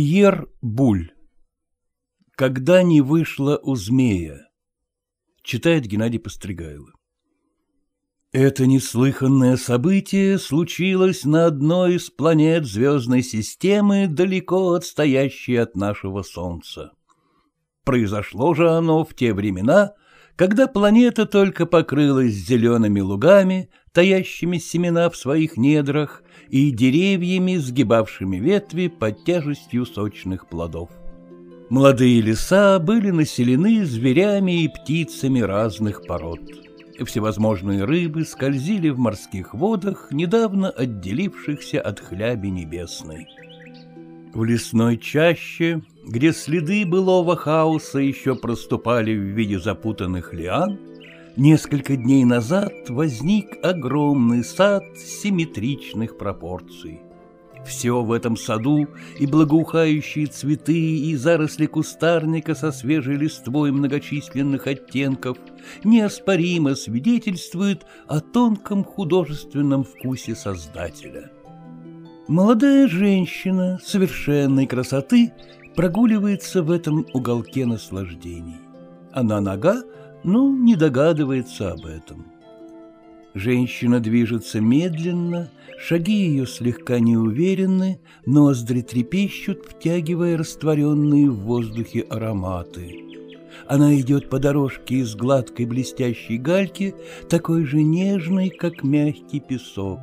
Пьер Буль. «Когда не вышла у змея» читает Геннадий Постригайло. Это неслыханное событие случилось на одной из планет звездной системы, далеко отстоящей от нашего Солнца. Произошло же оно в те времена, когда планета только покрылась зелеными лугами, стоящими семена в своих недрах, и деревьями, сгибавшими ветви под тяжестью сочных плодов. Молодые леса были населены зверями и птицами разных пород. Всевозможные рыбы скользили в морских водах, недавно отделившихся от хляби небесной. В лесной чаще, где следы былого хаоса еще проступали в виде запутанных лиан, Несколько дней назад возник огромный сад симметричных пропорций. Все в этом саду, и благоухающие цветы, и заросли кустарника со свежей листвой многочисленных оттенков неоспоримо свидетельствуют о тонком художественном вкусе создателя. Молодая женщина совершенной красоты прогуливается в этом уголке наслаждений. Она нога но ну, не догадывается об этом. Женщина движется медленно, шаги ее слегка неуверенны, ноздри трепещут, втягивая растворенные в воздухе ароматы. Она идет по дорожке из гладкой блестящей гальки, такой же нежной, как мягкий песок.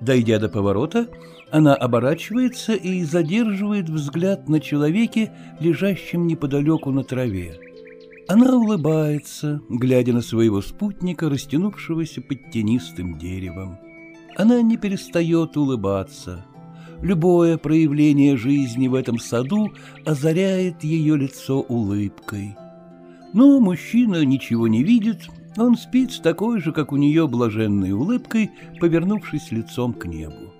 Дойдя до поворота, она оборачивается и задерживает взгляд на человеке, лежащем неподалеку на траве. Она улыбается, глядя на своего спутника, растянувшегося под тенистым деревом. Она не перестает улыбаться. Любое проявление жизни в этом саду озаряет ее лицо улыбкой. Но мужчина ничего не видит, он спит с такой же, как у нее, блаженной улыбкой, повернувшись лицом к небу.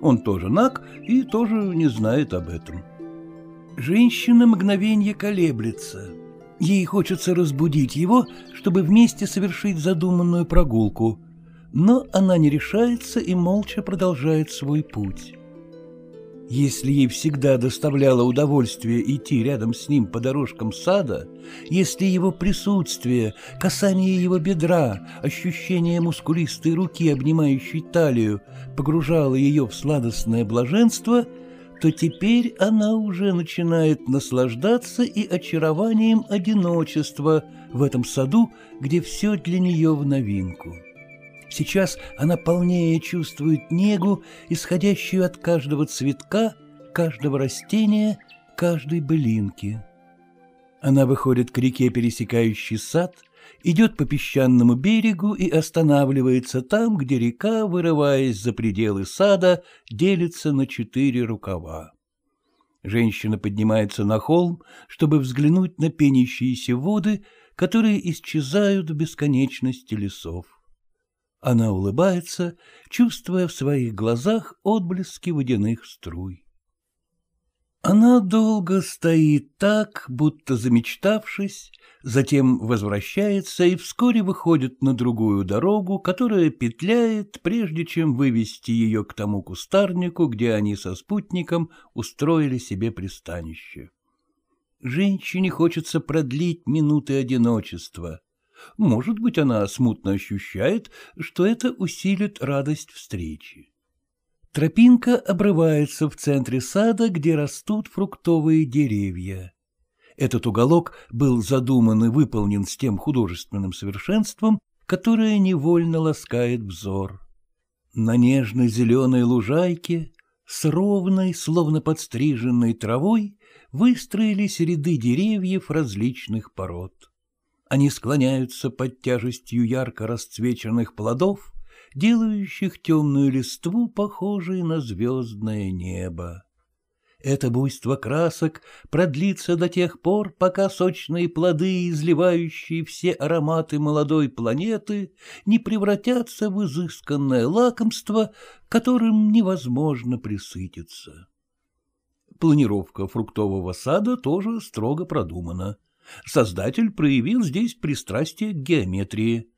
Он тоже наг и тоже не знает об этом. Женщина мгновенье колеблется — Ей хочется разбудить его, чтобы вместе совершить задуманную прогулку, но она не решается и молча продолжает свой путь. Если ей всегда доставляло удовольствие идти рядом с ним по дорожкам сада, если его присутствие, касание его бедра, ощущение мускулистой руки, обнимающей талию, погружало ее в сладостное блаженство — то теперь она уже начинает наслаждаться и очарованием одиночества в этом саду, где все для нее в новинку. Сейчас она полнее чувствует негу, исходящую от каждого цветка, каждого растения, каждой былинки. Она выходит к реке, пересекающей сад – идет по песчаному берегу и останавливается там, где река, вырываясь за пределы сада, делится на четыре рукава. Женщина поднимается на холм, чтобы взглянуть на пенящиеся воды, которые исчезают в бесконечности лесов. Она улыбается, чувствуя в своих глазах отблески водяных струй. Она долго стоит так, будто замечтавшись, затем возвращается и вскоре выходит на другую дорогу, которая петляет, прежде чем вывести ее к тому кустарнику, где они со спутником устроили себе пристанище. Женщине хочется продлить минуты одиночества. Может быть, она смутно ощущает, что это усилит радость встречи. Тропинка обрывается в центре сада, где растут фруктовые деревья. Этот уголок был задуман и выполнен с тем художественным совершенством, которое невольно ласкает взор. На нежной зеленой лужайке с ровной, словно подстриженной травой, выстроились ряды деревьев различных пород. Они склоняются под тяжестью ярко расцвеченных плодов, делающих темную листву, похожей на звездное небо. Это буйство красок продлится до тех пор, пока сочные плоды, изливающие все ароматы молодой планеты, не превратятся в изысканное лакомство, которым невозможно присытиться. Планировка фруктового сада тоже строго продумана. Создатель проявил здесь пристрастие к геометрии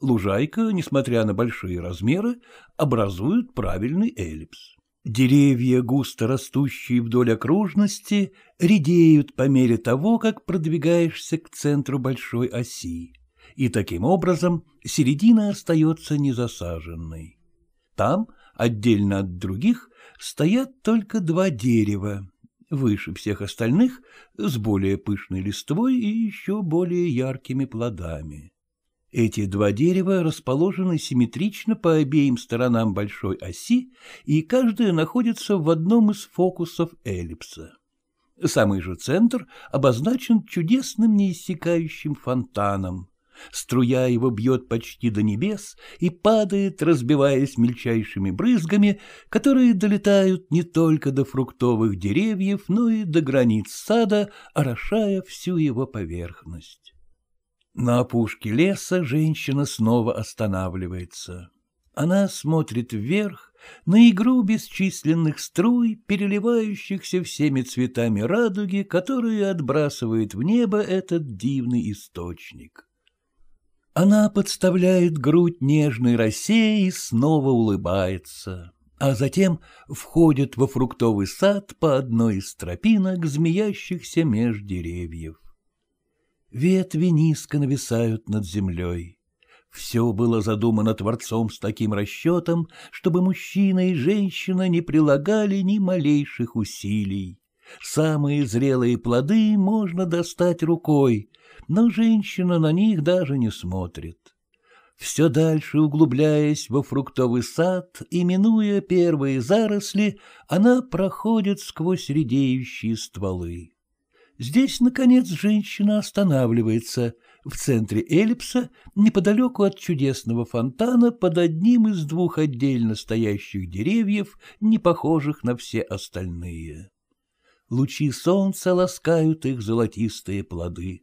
лужайка, несмотря на большие размеры, образует правильный эллипс. Деревья, густо растущие вдоль окружности, редеют по мере того, как продвигаешься к центру большой оси, и таким образом середина остается незасаженной. Там, отдельно от других, стоят только два дерева, выше всех остальных, с более пышной листвой и еще более яркими плодами. Эти два дерева расположены симметрично по обеим сторонам большой оси, и каждое находится в одном из фокусов эллипса. Самый же центр обозначен чудесным неиссякающим фонтаном. Струя его бьет почти до небес и падает, разбиваясь мельчайшими брызгами, которые долетают не только до фруктовых деревьев, но и до границ сада, орошая всю его поверхность. На опушке леса женщина снова останавливается. Она смотрит вверх, на игру бесчисленных струй, переливающихся всеми цветами радуги, которые отбрасывает в небо этот дивный источник. Она подставляет грудь нежной росе и снова улыбается, а затем входит во фруктовый сад по одной из тропинок, змеящихся меж деревьев. Ветви низко нависают над землей. Все было задумано Творцом с таким расчетом, чтобы мужчина и женщина не прилагали ни малейших усилий. Самые зрелые плоды можно достать рукой, но женщина на них даже не смотрит. Все дальше углубляясь во фруктовый сад и минуя первые заросли, она проходит сквозь редеющие стволы. Здесь, наконец, женщина останавливается в центре эллипса, неподалеку от чудесного фонтана, под одним из двух отдельно стоящих деревьев, не похожих на все остальные. Лучи солнца ласкают их золотистые плоды.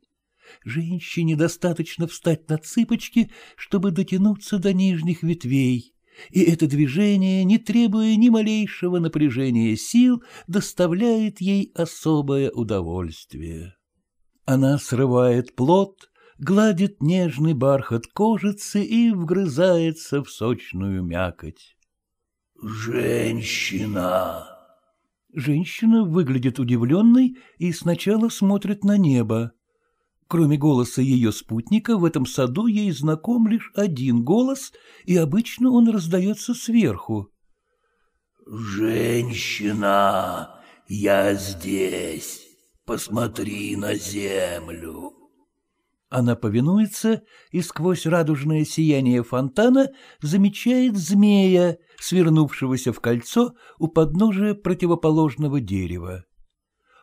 Женщине достаточно встать на цыпочки, чтобы дотянуться до нижних ветвей, и это движение, не требуя ни малейшего напряжения сил, доставляет ей особое удовольствие. Она срывает плод, гладит нежный бархат кожицы и вгрызается в сочную мякоть. «Женщина!» Женщина выглядит удивленной и сначала смотрит на небо. Кроме голоса ее спутника, в этом саду ей знаком лишь один голос, и обычно он раздается сверху. «Женщина, я здесь, посмотри на землю». Она повинуется и сквозь радужное сияние фонтана замечает змея, свернувшегося в кольцо у подножия противоположного дерева.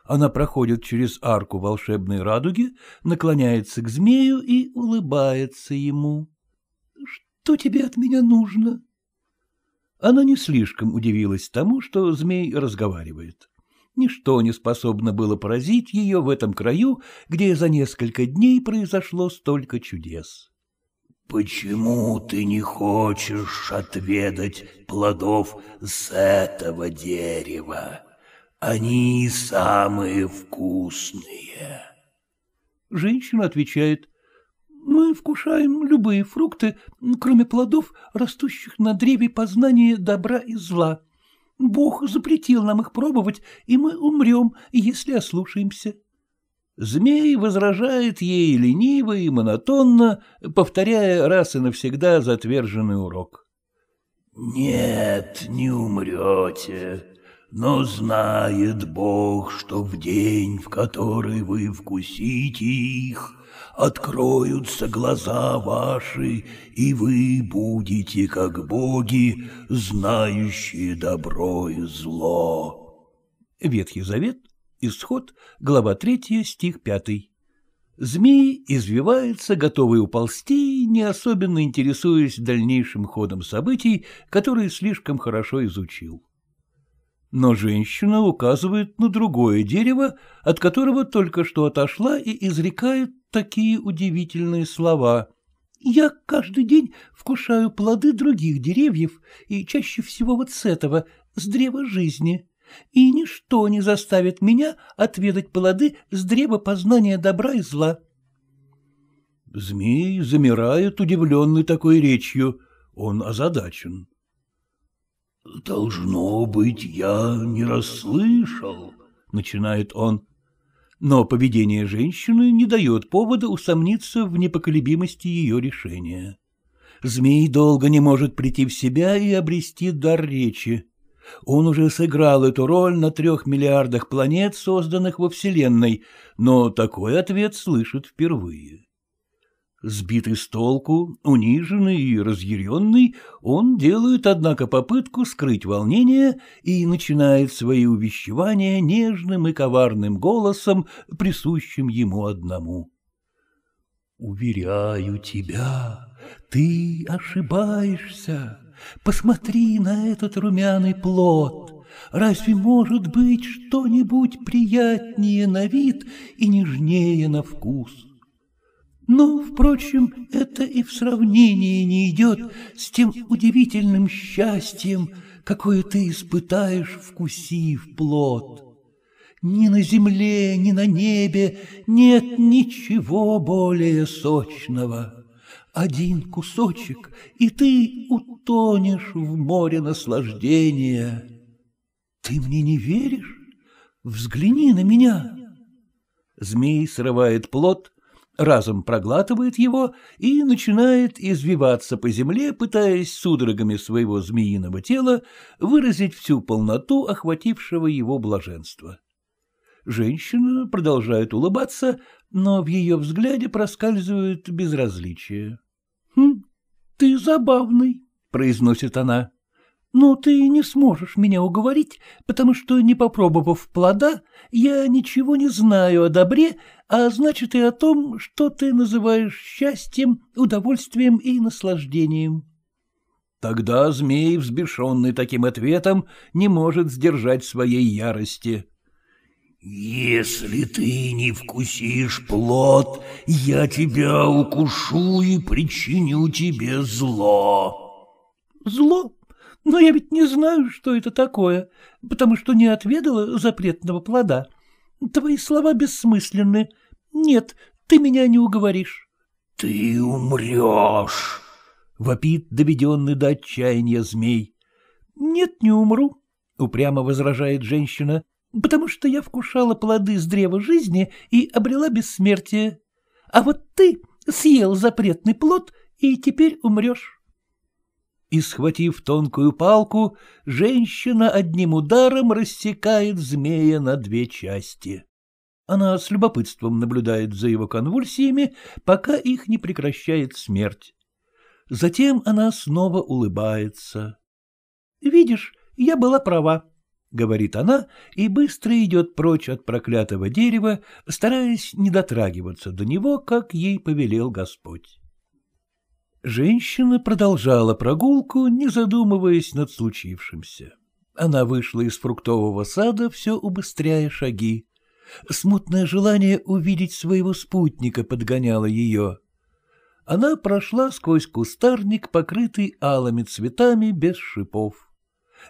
Она проходит через арку волшебной радуги, наклоняется к змею и улыбается ему. «Что тебе от меня нужно?» Она не слишком удивилась тому, что змей разговаривает. Ничто не способно было поразить ее в этом краю, где за несколько дней произошло столько чудес. «Почему ты не хочешь отведать плодов с этого дерева?» Они самые вкусные. Женщина отвечает, мы вкушаем любые фрукты, кроме плодов, растущих на древе познания добра и зла. Бог запретил нам их пробовать, и мы умрем, если ослушаемся. Змей возражает ей лениво и монотонно, повторяя раз и навсегда затверженный урок. — Нет, не умрете. Но знает Бог, что в день, в который вы вкусите их, откроются глаза ваши, и вы будете, как боги, знающие добро и зло. Ветхий Завет, Исход, глава 3, стих 5. Змей извивается, готовый уползти, не особенно интересуясь дальнейшим ходом событий, которые слишком хорошо изучил. Но женщина указывает на другое дерево, от которого только что отошла и изрекает такие удивительные слова. «Я каждый день вкушаю плоды других деревьев, и чаще всего вот с этого, с древа жизни. И ничто не заставит меня отведать плоды с древа познания добра и зла». Змей замирает, удивленный такой речью. Он озадачен. «Должно быть, я не расслышал», — начинает он. Но поведение женщины не дает повода усомниться в непоколебимости ее решения. Змей долго не может прийти в себя и обрести дар речи. Он уже сыграл эту роль на трех миллиардах планет, созданных во Вселенной, но такой ответ слышит впервые. Сбитый с толку, униженный и разъяренный, он делает, однако, попытку скрыть волнение и начинает свои увещевания нежным и коварным голосом, присущим ему одному. «Уверяю тебя, ты ошибаешься. Посмотри на этот румяный плод. Разве может быть что-нибудь приятнее на вид и нежнее на вкус?» Но, впрочем, это и в сравнении не идет с тем удивительным счастьем, какое ты испытаешь, вкусив плод. Ни на земле, ни на небе нет ничего более сочного. Один кусочек, и ты утонешь в море наслаждения. Ты мне не веришь? Взгляни на меня. Змей срывает плод, разом проглатывает его и начинает извиваться по земле, пытаясь судорогами своего змеиного тела выразить всю полноту охватившего его блаженства. Женщина продолжает улыбаться, но в ее взгляде проскальзывает безразличие. «Хм, ты забавный», — произносит она. Но «Ну, ты не сможешь меня уговорить, потому что, не попробовав плода, я ничего не знаю о добре, а значит и о том, что ты называешь счастьем, удовольствием и наслаждением. Тогда змей, взбешенный таким ответом, не может сдержать своей ярости. «Если ты не вкусишь плод, я тебя укушу и причиню тебе зло». «Зло?» но я ведь не знаю, что это такое, потому что не отведала запретного плода. Твои слова бессмысленны. Нет, ты меня не уговоришь. — Ты умрешь! — вопит доведенный до отчаяния змей. — Нет, не умру, — упрямо возражает женщина, — потому что я вкушала плоды с древа жизни и обрела бессмертие. А вот ты съел запретный плод и теперь умрешь и, схватив тонкую палку, женщина одним ударом рассекает змея на две части. Она с любопытством наблюдает за его конвульсиями, пока их не прекращает смерть. Затем она снова улыбается. — Видишь, я была права, — говорит она и быстро идет прочь от проклятого дерева, стараясь не дотрагиваться до него, как ей повелел Господь. Женщина продолжала прогулку, не задумываясь над случившимся. Она вышла из фруктового сада, все убыстряя шаги. Смутное желание увидеть своего спутника подгоняло ее. Она прошла сквозь кустарник, покрытый алыми цветами без шипов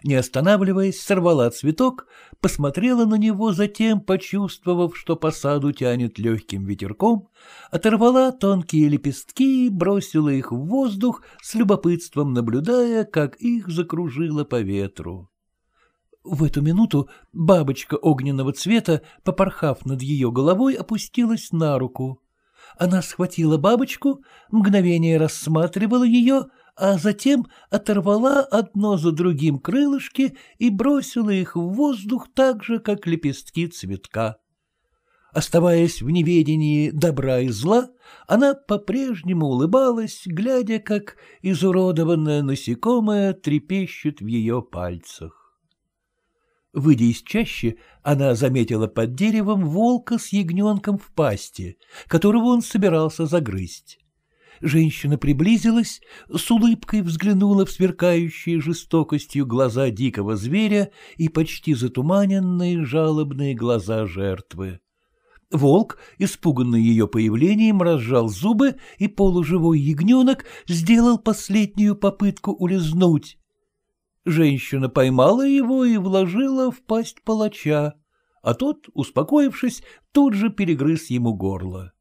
не останавливаясь, сорвала цветок, посмотрела на него, затем, почувствовав, что по саду тянет легким ветерком, оторвала тонкие лепестки и бросила их в воздух, с любопытством наблюдая, как их закружило по ветру. В эту минуту бабочка огненного цвета, попорхав над ее головой, опустилась на руку. Она схватила бабочку, мгновение рассматривала ее — а затем оторвала одно за другим крылышки и бросила их в воздух так же, как лепестки цветка. Оставаясь в неведении добра и зла, она по-прежнему улыбалась, глядя, как изуродованное насекомое трепещет в ее пальцах. Выйдя из чащи, она заметила под деревом волка с ягненком в пасти, которого он собирался загрызть. Женщина приблизилась, с улыбкой взглянула в сверкающие жестокостью глаза дикого зверя и почти затуманенные жалобные глаза жертвы. Волк, испуганный ее появлением, разжал зубы, и полуживой ягненок сделал последнюю попытку улизнуть. Женщина поймала его и вложила в пасть палача, а тот, успокоившись, тут же перегрыз ему горло.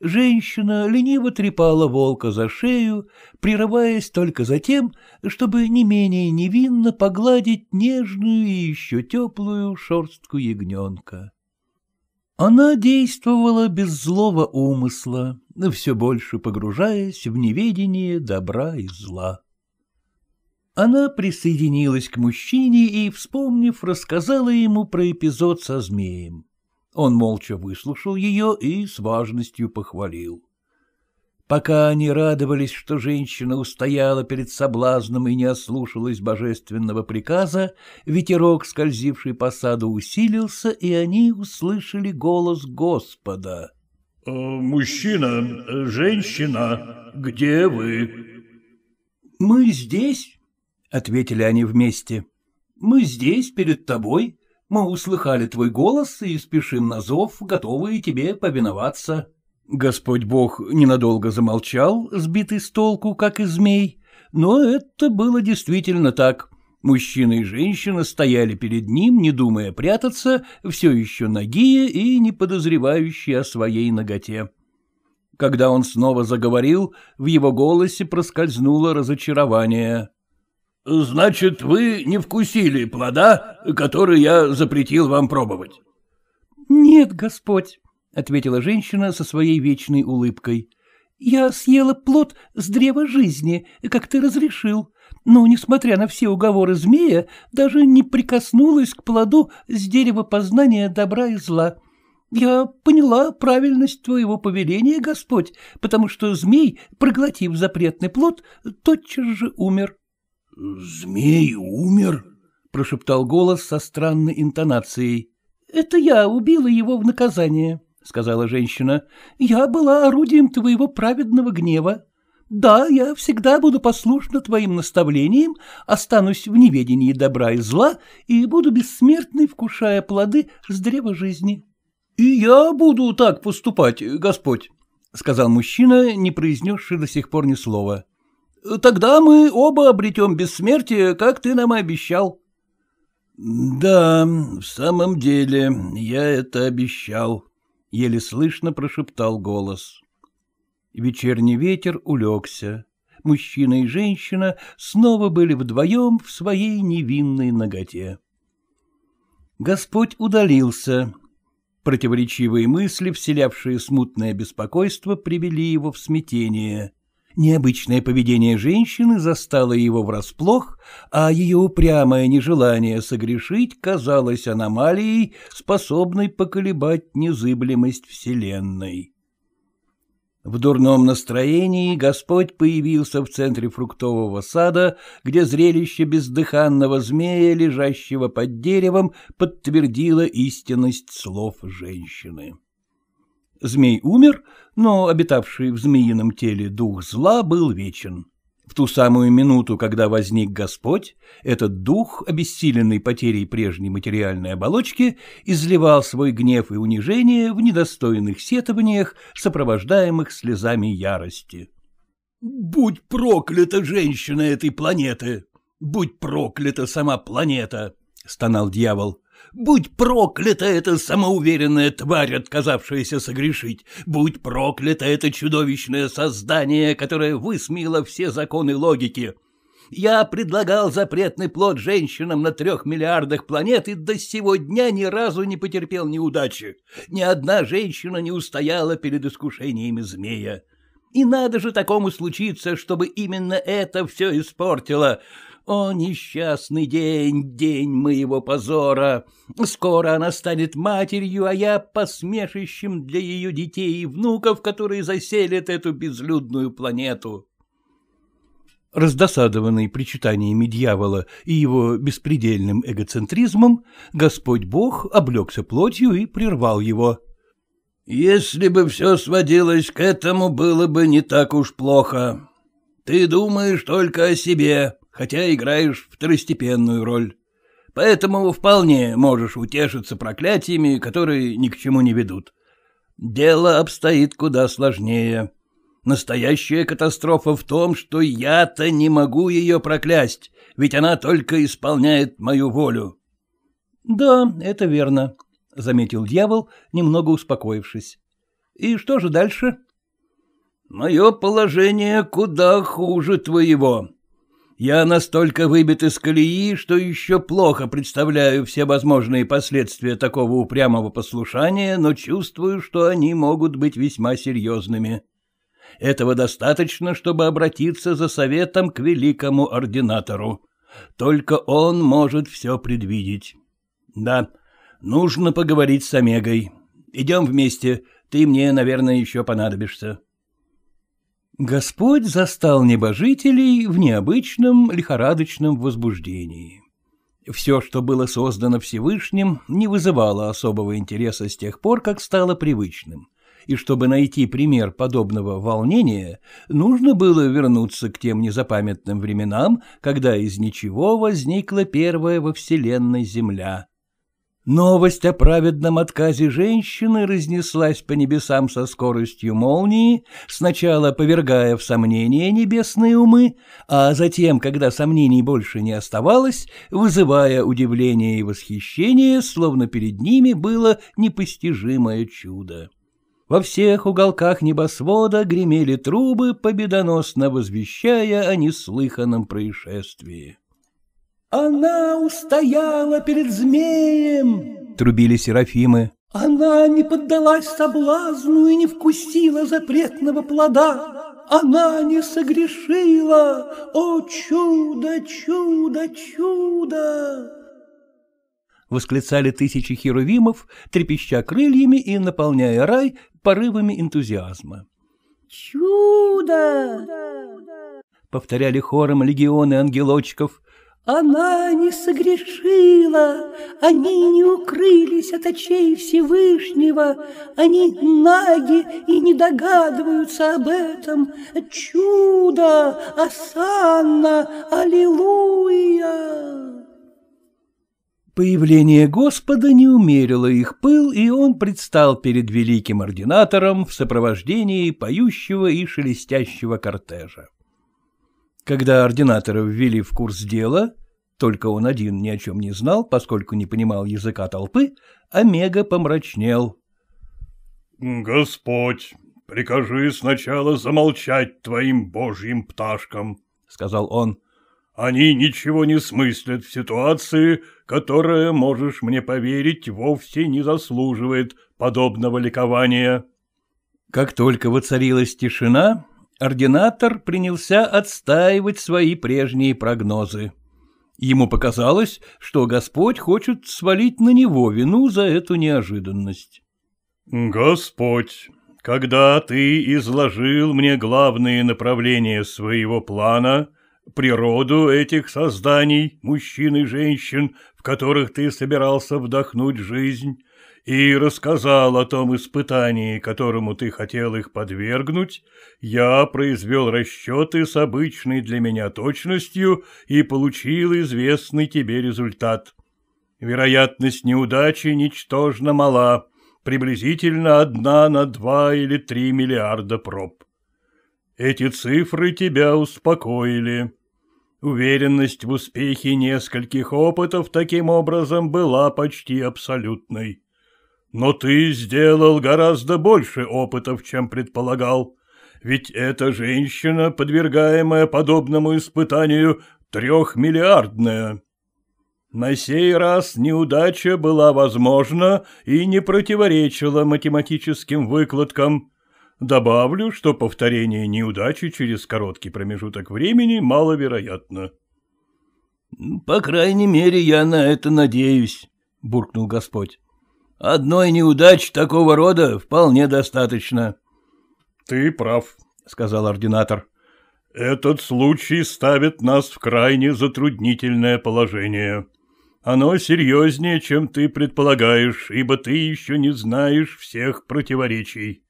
Женщина лениво трепала волка за шею, прерываясь только за тем, чтобы не менее невинно погладить нежную и еще теплую шерстку ягненка. Она действовала без злого умысла, все больше погружаясь в неведение добра и зла. Она присоединилась к мужчине и, вспомнив, рассказала ему про эпизод со змеем. Он молча выслушал ее и с важностью похвалил. Пока они радовались, что женщина устояла перед соблазном и не ослушалась божественного приказа, ветерок, скользивший по саду, усилился, и они услышали голос Господа. «Э, «Мужчина, э, женщина, где вы?» «Мы здесь», — ответили они вместе. «Мы здесь, перед тобой». Мы услыхали твой голос и спешим на зов, готовые тебе повиноваться. Господь Бог ненадолго замолчал, сбитый с толку, как и змей, но это было действительно так. Мужчина и женщина стояли перед ним, не думая прятаться, все еще нагие и не подозревающие о своей ноготе. Когда он снова заговорил, в его голосе проскользнуло разочарование. Значит, вы не вкусили плода, который я запретил вам пробовать? Нет, Господь, ответила женщина со своей вечной улыбкой. Я съела плод с древа жизни, как ты разрешил, но, несмотря на все уговоры змея, даже не прикоснулась к плоду с дерева познания добра и зла. Я поняла правильность твоего повеления, Господь, потому что змей, проглотив запретный плод, тотчас же умер. «Змей умер?» — прошептал голос со странной интонацией. «Это я убила его в наказание», — сказала женщина. «Я была орудием твоего праведного гнева. Да, я всегда буду послушна твоим наставлениям, останусь в неведении добра и зла и буду бессмертной, вкушая плоды с древа жизни». «И я буду так поступать, Господь», — сказал мужчина, не произнесший до сих пор ни слова. Тогда мы оба обретем бессмертие, как ты нам и обещал. — Да, в самом деле, я это обещал, — еле слышно прошептал голос. Вечерний ветер улегся. Мужчина и женщина снова были вдвоем в своей невинной ноготе. Господь удалился. Противоречивые мысли, вселявшие смутное беспокойство, привели его в смятение. Необычное поведение женщины застало его врасплох, а ее упрямое нежелание согрешить казалось аномалией, способной поколебать незыблемость Вселенной. В дурном настроении Господь появился в центре фруктового сада, где зрелище бездыханного змея, лежащего под деревом, подтвердило истинность слов женщины. Змей умер, но обитавший в змеином теле дух зла был вечен. В ту самую минуту, когда возник Господь, этот дух, обессиленный потерей прежней материальной оболочки, изливал свой гнев и унижение в недостойных сетованиях, сопровождаемых слезами ярости. «Будь проклята женщина этой планеты! Будь проклята сама планета!» — стонал дьявол. Будь проклята эта самоуверенная тварь, отказавшаяся согрешить! Будь проклята это чудовищное создание, которое высмеяло все законы логики! Я предлагал запретный плод женщинам на трех миллиардах планет и до сего дня ни разу не потерпел неудачи. Ни одна женщина не устояла перед искушениями змея. И надо же такому случиться, чтобы именно это все испортило. О, несчастный день, день моего позора! Скоро она станет матерью, а я посмешищем для ее детей и внуков, которые заселят эту безлюдную планету. Раздосадованный причитаниями дьявола и его беспредельным эгоцентризмом, Господь Бог облегся плотью и прервал его. — Если бы все сводилось к этому, было бы не так уж плохо. Ты думаешь только о себе, хотя играешь второстепенную роль. Поэтому вполне можешь утешиться проклятиями, которые ни к чему не ведут. Дело обстоит куда сложнее. Настоящая катастрофа в том, что я-то не могу ее проклясть, ведь она только исполняет мою волю. — Да, это верно, — заметил дьявол, немного успокоившись. — И что же дальше? — Мое положение куда хуже твоего, я настолько выбит из колеи, что еще плохо представляю все возможные последствия такого упрямого послушания, но чувствую, что они могут быть весьма серьезными. Этого достаточно, чтобы обратиться за советом к великому ординатору. Только он может все предвидеть. Да, нужно поговорить с Омегой. Идем вместе, ты мне, наверное, еще понадобишься. Господь застал небожителей в необычном лихорадочном возбуждении. Все, что было создано Всевышним, не вызывало особого интереса с тех пор, как стало привычным, и чтобы найти пример подобного волнения, нужно было вернуться к тем незапамятным временам, когда из ничего возникла первая во Вселенной Земля, Новость о праведном отказе женщины разнеслась по небесам со скоростью молнии, сначала повергая в сомнение небесные умы, а затем, когда сомнений больше не оставалось, вызывая удивление и восхищение, словно перед ними было непостижимое чудо. Во всех уголках небосвода гремели трубы, победоносно возвещая о неслыханном происшествии. «Она устояла перед змеем!» — трубили серафимы. «Она не поддалась соблазну и не вкусила запретного плода! Она не согрешила! О чудо, чудо, чудо!» Восклицали тысячи херувимов, трепеща крыльями и наполняя рай порывами энтузиазма. «Чудо!» — повторяли хором легионы ангелочков — она не согрешила, они не укрылись от очей Всевышнего, они наги и не догадываются об этом. Чудо, Асанна, Аллилуйя! Появление Господа не умерило их пыл, и он предстал перед великим ординатором в сопровождении поющего и шелестящего кортежа. Когда ординатора ввели в курс дела, только он один ни о чем не знал, поскольку не понимал языка толпы, Омега помрачнел. — Господь, прикажи сначала замолчать твоим божьим пташкам, — сказал он. — Они ничего не смыслят в ситуации, которая, можешь мне поверить, вовсе не заслуживает подобного ликования. Как только воцарилась тишина, Ординатор принялся отстаивать свои прежние прогнозы. Ему показалось, что Господь хочет свалить на него вину за эту неожиданность. «Господь, когда ты изложил мне главные направления своего плана, природу этих созданий, мужчин и женщин, в которых ты собирался вдохнуть жизнь, и рассказал о том испытании, которому ты хотел их подвергнуть, я произвел расчеты с обычной для меня точностью и получил известный тебе результат. Вероятность неудачи ничтожно мала, приблизительно одна на два или три миллиарда проб. Эти цифры тебя успокоили. Уверенность в успехе нескольких опытов таким образом была почти абсолютной. Но ты сделал гораздо больше опытов, чем предполагал. Ведь эта женщина, подвергаемая подобному испытанию, трехмиллиардная. На сей раз неудача была возможна и не противоречила математическим выкладкам. Добавлю, что повторение неудачи через короткий промежуток времени маловероятно. — По крайней мере, я на это надеюсь, — буркнул Господь. Одной неудач такого рода вполне достаточно. — Ты прав, — сказал ординатор. — Этот случай ставит нас в крайне затруднительное положение. Оно серьезнее, чем ты предполагаешь, ибо ты еще не знаешь всех противоречий.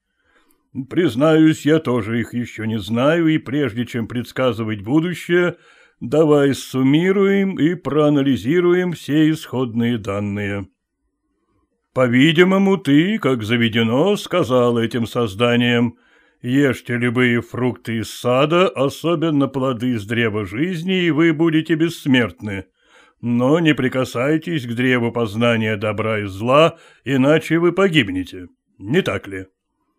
Признаюсь, я тоже их еще не знаю, и прежде чем предсказывать будущее, давай суммируем и проанализируем все исходные данные. — по-видимому, ты, как заведено, сказал этим созданиям, ешьте любые фрукты из сада, особенно плоды из древа жизни, и вы будете бессмертны. Но не прикасайтесь к древу познания добра и зла, иначе вы погибнете. Не так ли?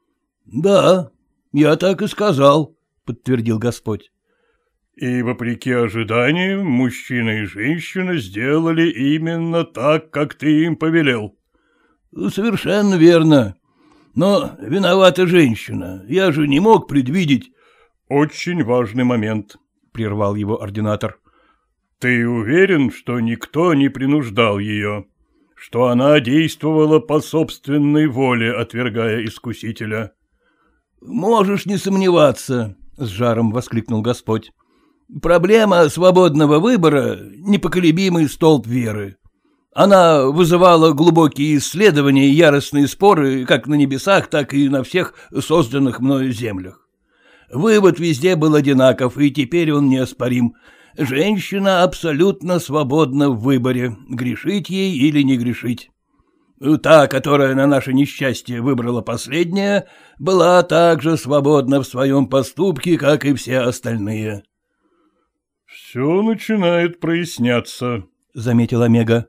— Да, я так и сказал, — подтвердил Господь. И, вопреки ожиданиям, мужчина и женщина сделали именно так, как ты им повелел. — Совершенно верно. Но виновата женщина. Я же не мог предвидеть... — Очень важный момент, — прервал его ординатор. — Ты уверен, что никто не принуждал ее? Что она действовала по собственной воле, отвергая искусителя? — Можешь не сомневаться, — с жаром воскликнул Господь. Проблема свободного выбора — непоколебимый столб веры. Она вызывала глубокие исследования и яростные споры как на небесах, так и на всех созданных мною землях. Вывод везде был одинаков, и теперь он неоспорим. Женщина абсолютно свободна в выборе, грешить ей или не грешить. Та, которая на наше несчастье выбрала последнее, была так же свободна в своем поступке, как и все остальные. — Все начинает проясняться, — заметил Омега.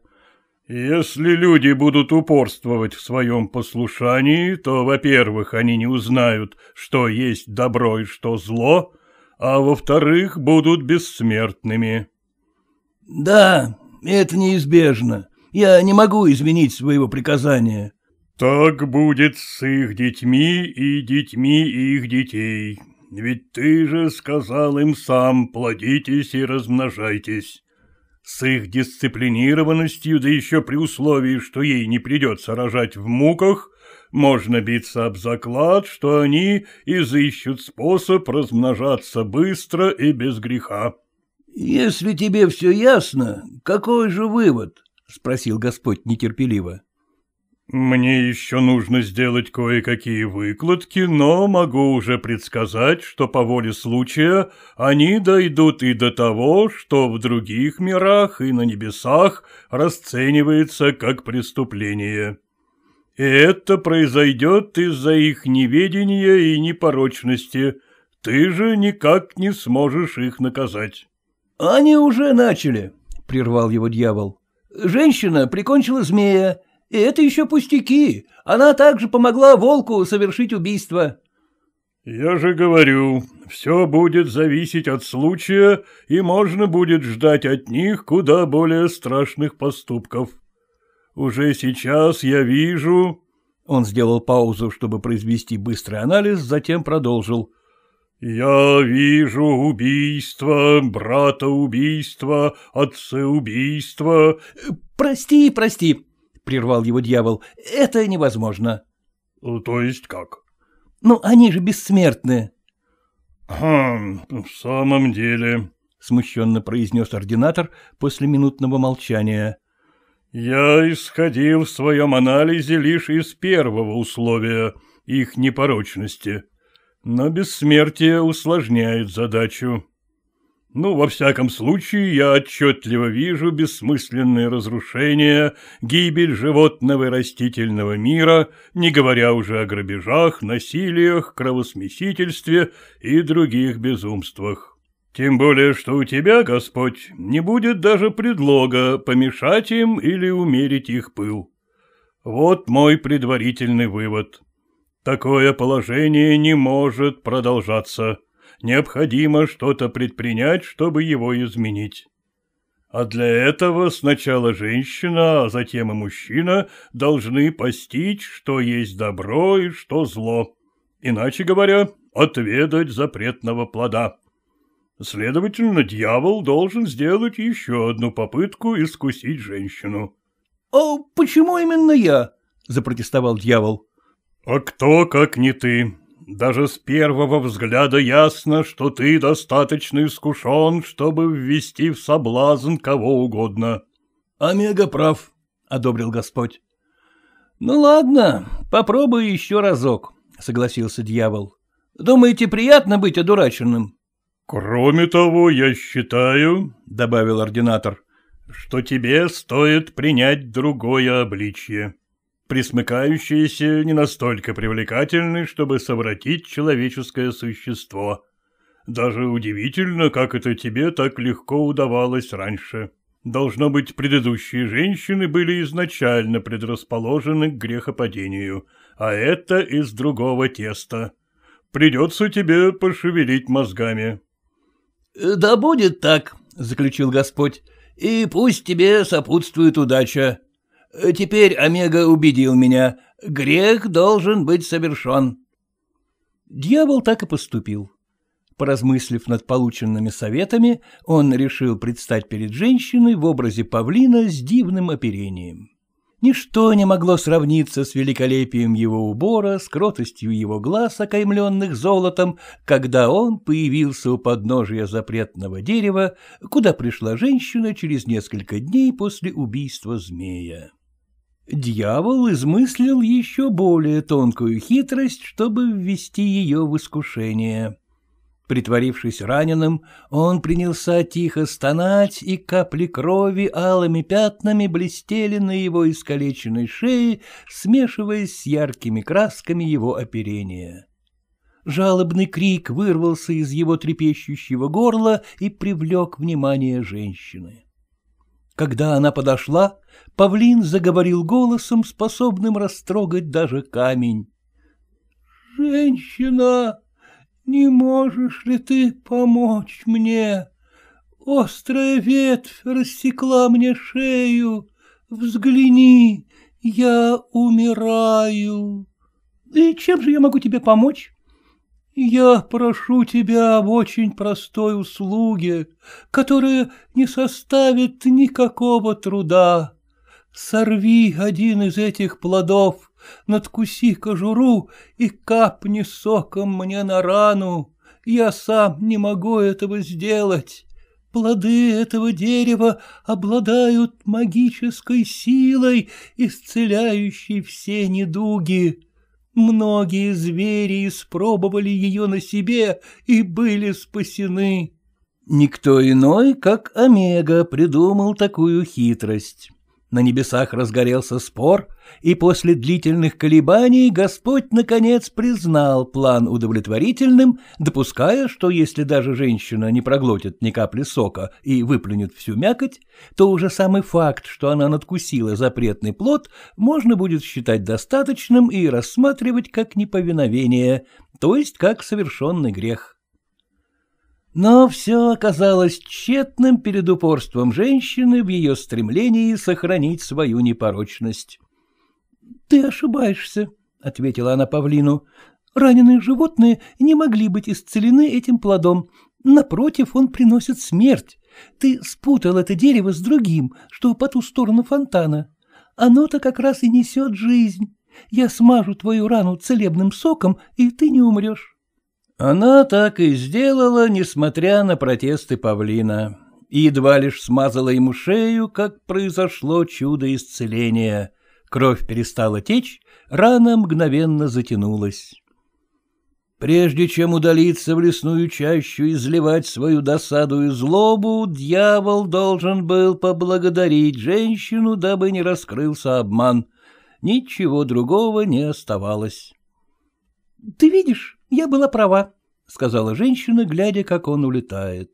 Если люди будут упорствовать в своем послушании, то, во-первых, они не узнают, что есть добро и что зло, а, во-вторых, будут бессмертными. — Да, это неизбежно. Я не могу изменить своего приказания. — Так будет с их детьми и детьми их детей. Ведь ты же сказал им сам «плодитесь и размножайтесь». С их дисциплинированностью, да еще при условии, что ей не придется рожать в муках, можно биться об заклад, что они изыщут способ размножаться быстро и без греха. — Если тебе все ясно, какой же вывод? — спросил Господь нетерпеливо. Мне еще нужно сделать кое-какие выкладки, но могу уже предсказать, что по воле случая они дойдут и до того, что в других мирах и на небесах расценивается как преступление. И это произойдет из-за их неведения и непорочности. Ты же никак не сможешь их наказать. — Они уже начали, — прервал его дьявол. — Женщина прикончила змея и это еще пустяки. Она также помогла волку совершить убийство. Я же говорю, все будет зависеть от случая, и можно будет ждать от них куда более страшных поступков. Уже сейчас я вижу... Он сделал паузу, чтобы произвести быстрый анализ, затем продолжил. «Я вижу убийство, брата убийство, отца убийство...» э, «Прости, прости», — прервал его дьявол, — это невозможно. — ну, То есть как? — Ну, они же бессмертны. — Хм, в самом деле, — смущенно произнес ординатор после минутного молчания. — Я исходил в своем анализе лишь из первого условия их непорочности, но бессмертие усложняет задачу. Ну, во всяком случае, я отчетливо вижу бессмысленные разрушения, гибель животного и растительного мира, не говоря уже о грабежах, насилиях, кровосмесительстве и других безумствах. Тем более, что у тебя, Господь, не будет даже предлога помешать им или умерить их пыл. Вот мой предварительный вывод. Такое положение не может продолжаться необходимо что-то предпринять, чтобы его изменить. А для этого сначала женщина, а затем и мужчина должны постичь, что есть добро и что зло. Иначе говоря, отведать запретного плода. Следовательно, дьявол должен сделать еще одну попытку искусить женщину. — А почему именно я? — запротестовал дьявол. — А кто, как не ты? Даже с первого взгляда ясно, что ты достаточно искушен, чтобы ввести в соблазн кого угодно. — Омега прав, — одобрил Господь. — Ну ладно, попробуй еще разок, — согласился дьявол. — Думаете, приятно быть одураченным? — Кроме того, я считаю, — добавил ординатор, — что тебе стоит принять другое обличье присмыкающиеся не настолько привлекательны, чтобы совратить человеческое существо. Даже удивительно, как это тебе так легко удавалось раньше. Должно быть, предыдущие женщины были изначально предрасположены к грехопадению, а это из другого теста. Придется тебе пошевелить мозгами. — Да будет так, — заключил Господь, — и пусть тебе сопутствует удача. Теперь Омега убедил меня. Грех должен быть совершен. Дьявол так и поступил. Поразмыслив над полученными советами, он решил предстать перед женщиной в образе павлина с дивным оперением. Ничто не могло сравниться с великолепием его убора, с кротостью его глаз, окаймленных золотом, когда он появился у подножия запретного дерева, куда пришла женщина через несколько дней после убийства змея дьявол измыслил еще более тонкую хитрость, чтобы ввести ее в искушение. Притворившись раненым, он принялся тихо стонать, и капли крови алыми пятнами блестели на его искалеченной шее, смешиваясь с яркими красками его оперения. Жалобный крик вырвался из его трепещущего горла и привлек внимание женщины. Когда она подошла, павлин заговорил голосом, способным растрогать даже камень. — Женщина, не можешь ли ты помочь мне? Острая ветвь рассекла мне шею. Взгляни, я умираю. — И чем же я могу тебе помочь? Я прошу тебя об очень простой услуге, которая не составит никакого труда. Сорви один из этих плодов, надкуси кожуру и капни соком мне на рану. Я сам не могу этого сделать. Плоды этого дерева обладают магической силой, исцеляющей все недуги. Многие звери испробовали ее на себе и были спасены. Никто иной, как Омега, придумал такую хитрость. На небесах разгорелся спор, и после длительных колебаний Господь, наконец, признал план удовлетворительным, допуская, что если даже женщина не проглотит ни капли сока и выплюнет всю мякоть, то уже самый факт, что она надкусила запретный плод, можно будет считать достаточным и рассматривать как неповиновение, то есть как совершенный грех. Но все оказалось тщетным перед упорством женщины в ее стремлении сохранить свою непорочность. — Ты ошибаешься, — ответила она павлину. — Раненые животные не могли быть исцелены этим плодом. Напротив, он приносит смерть. Ты спутал это дерево с другим, что по ту сторону фонтана. Оно-то как раз и несет жизнь. Я смажу твою рану целебным соком, и ты не умрешь. Она так и сделала, несмотря на протесты павлина. И едва лишь смазала ему шею, как произошло чудо исцеления. Кровь перестала течь, рана мгновенно затянулась. Прежде чем удалиться в лесную чащу и изливать свою досаду и злобу, дьявол должен был поблагодарить женщину, дабы не раскрылся обман. Ничего другого не оставалось. — Ты видишь? Я была права, — сказала женщина, глядя, как он улетает.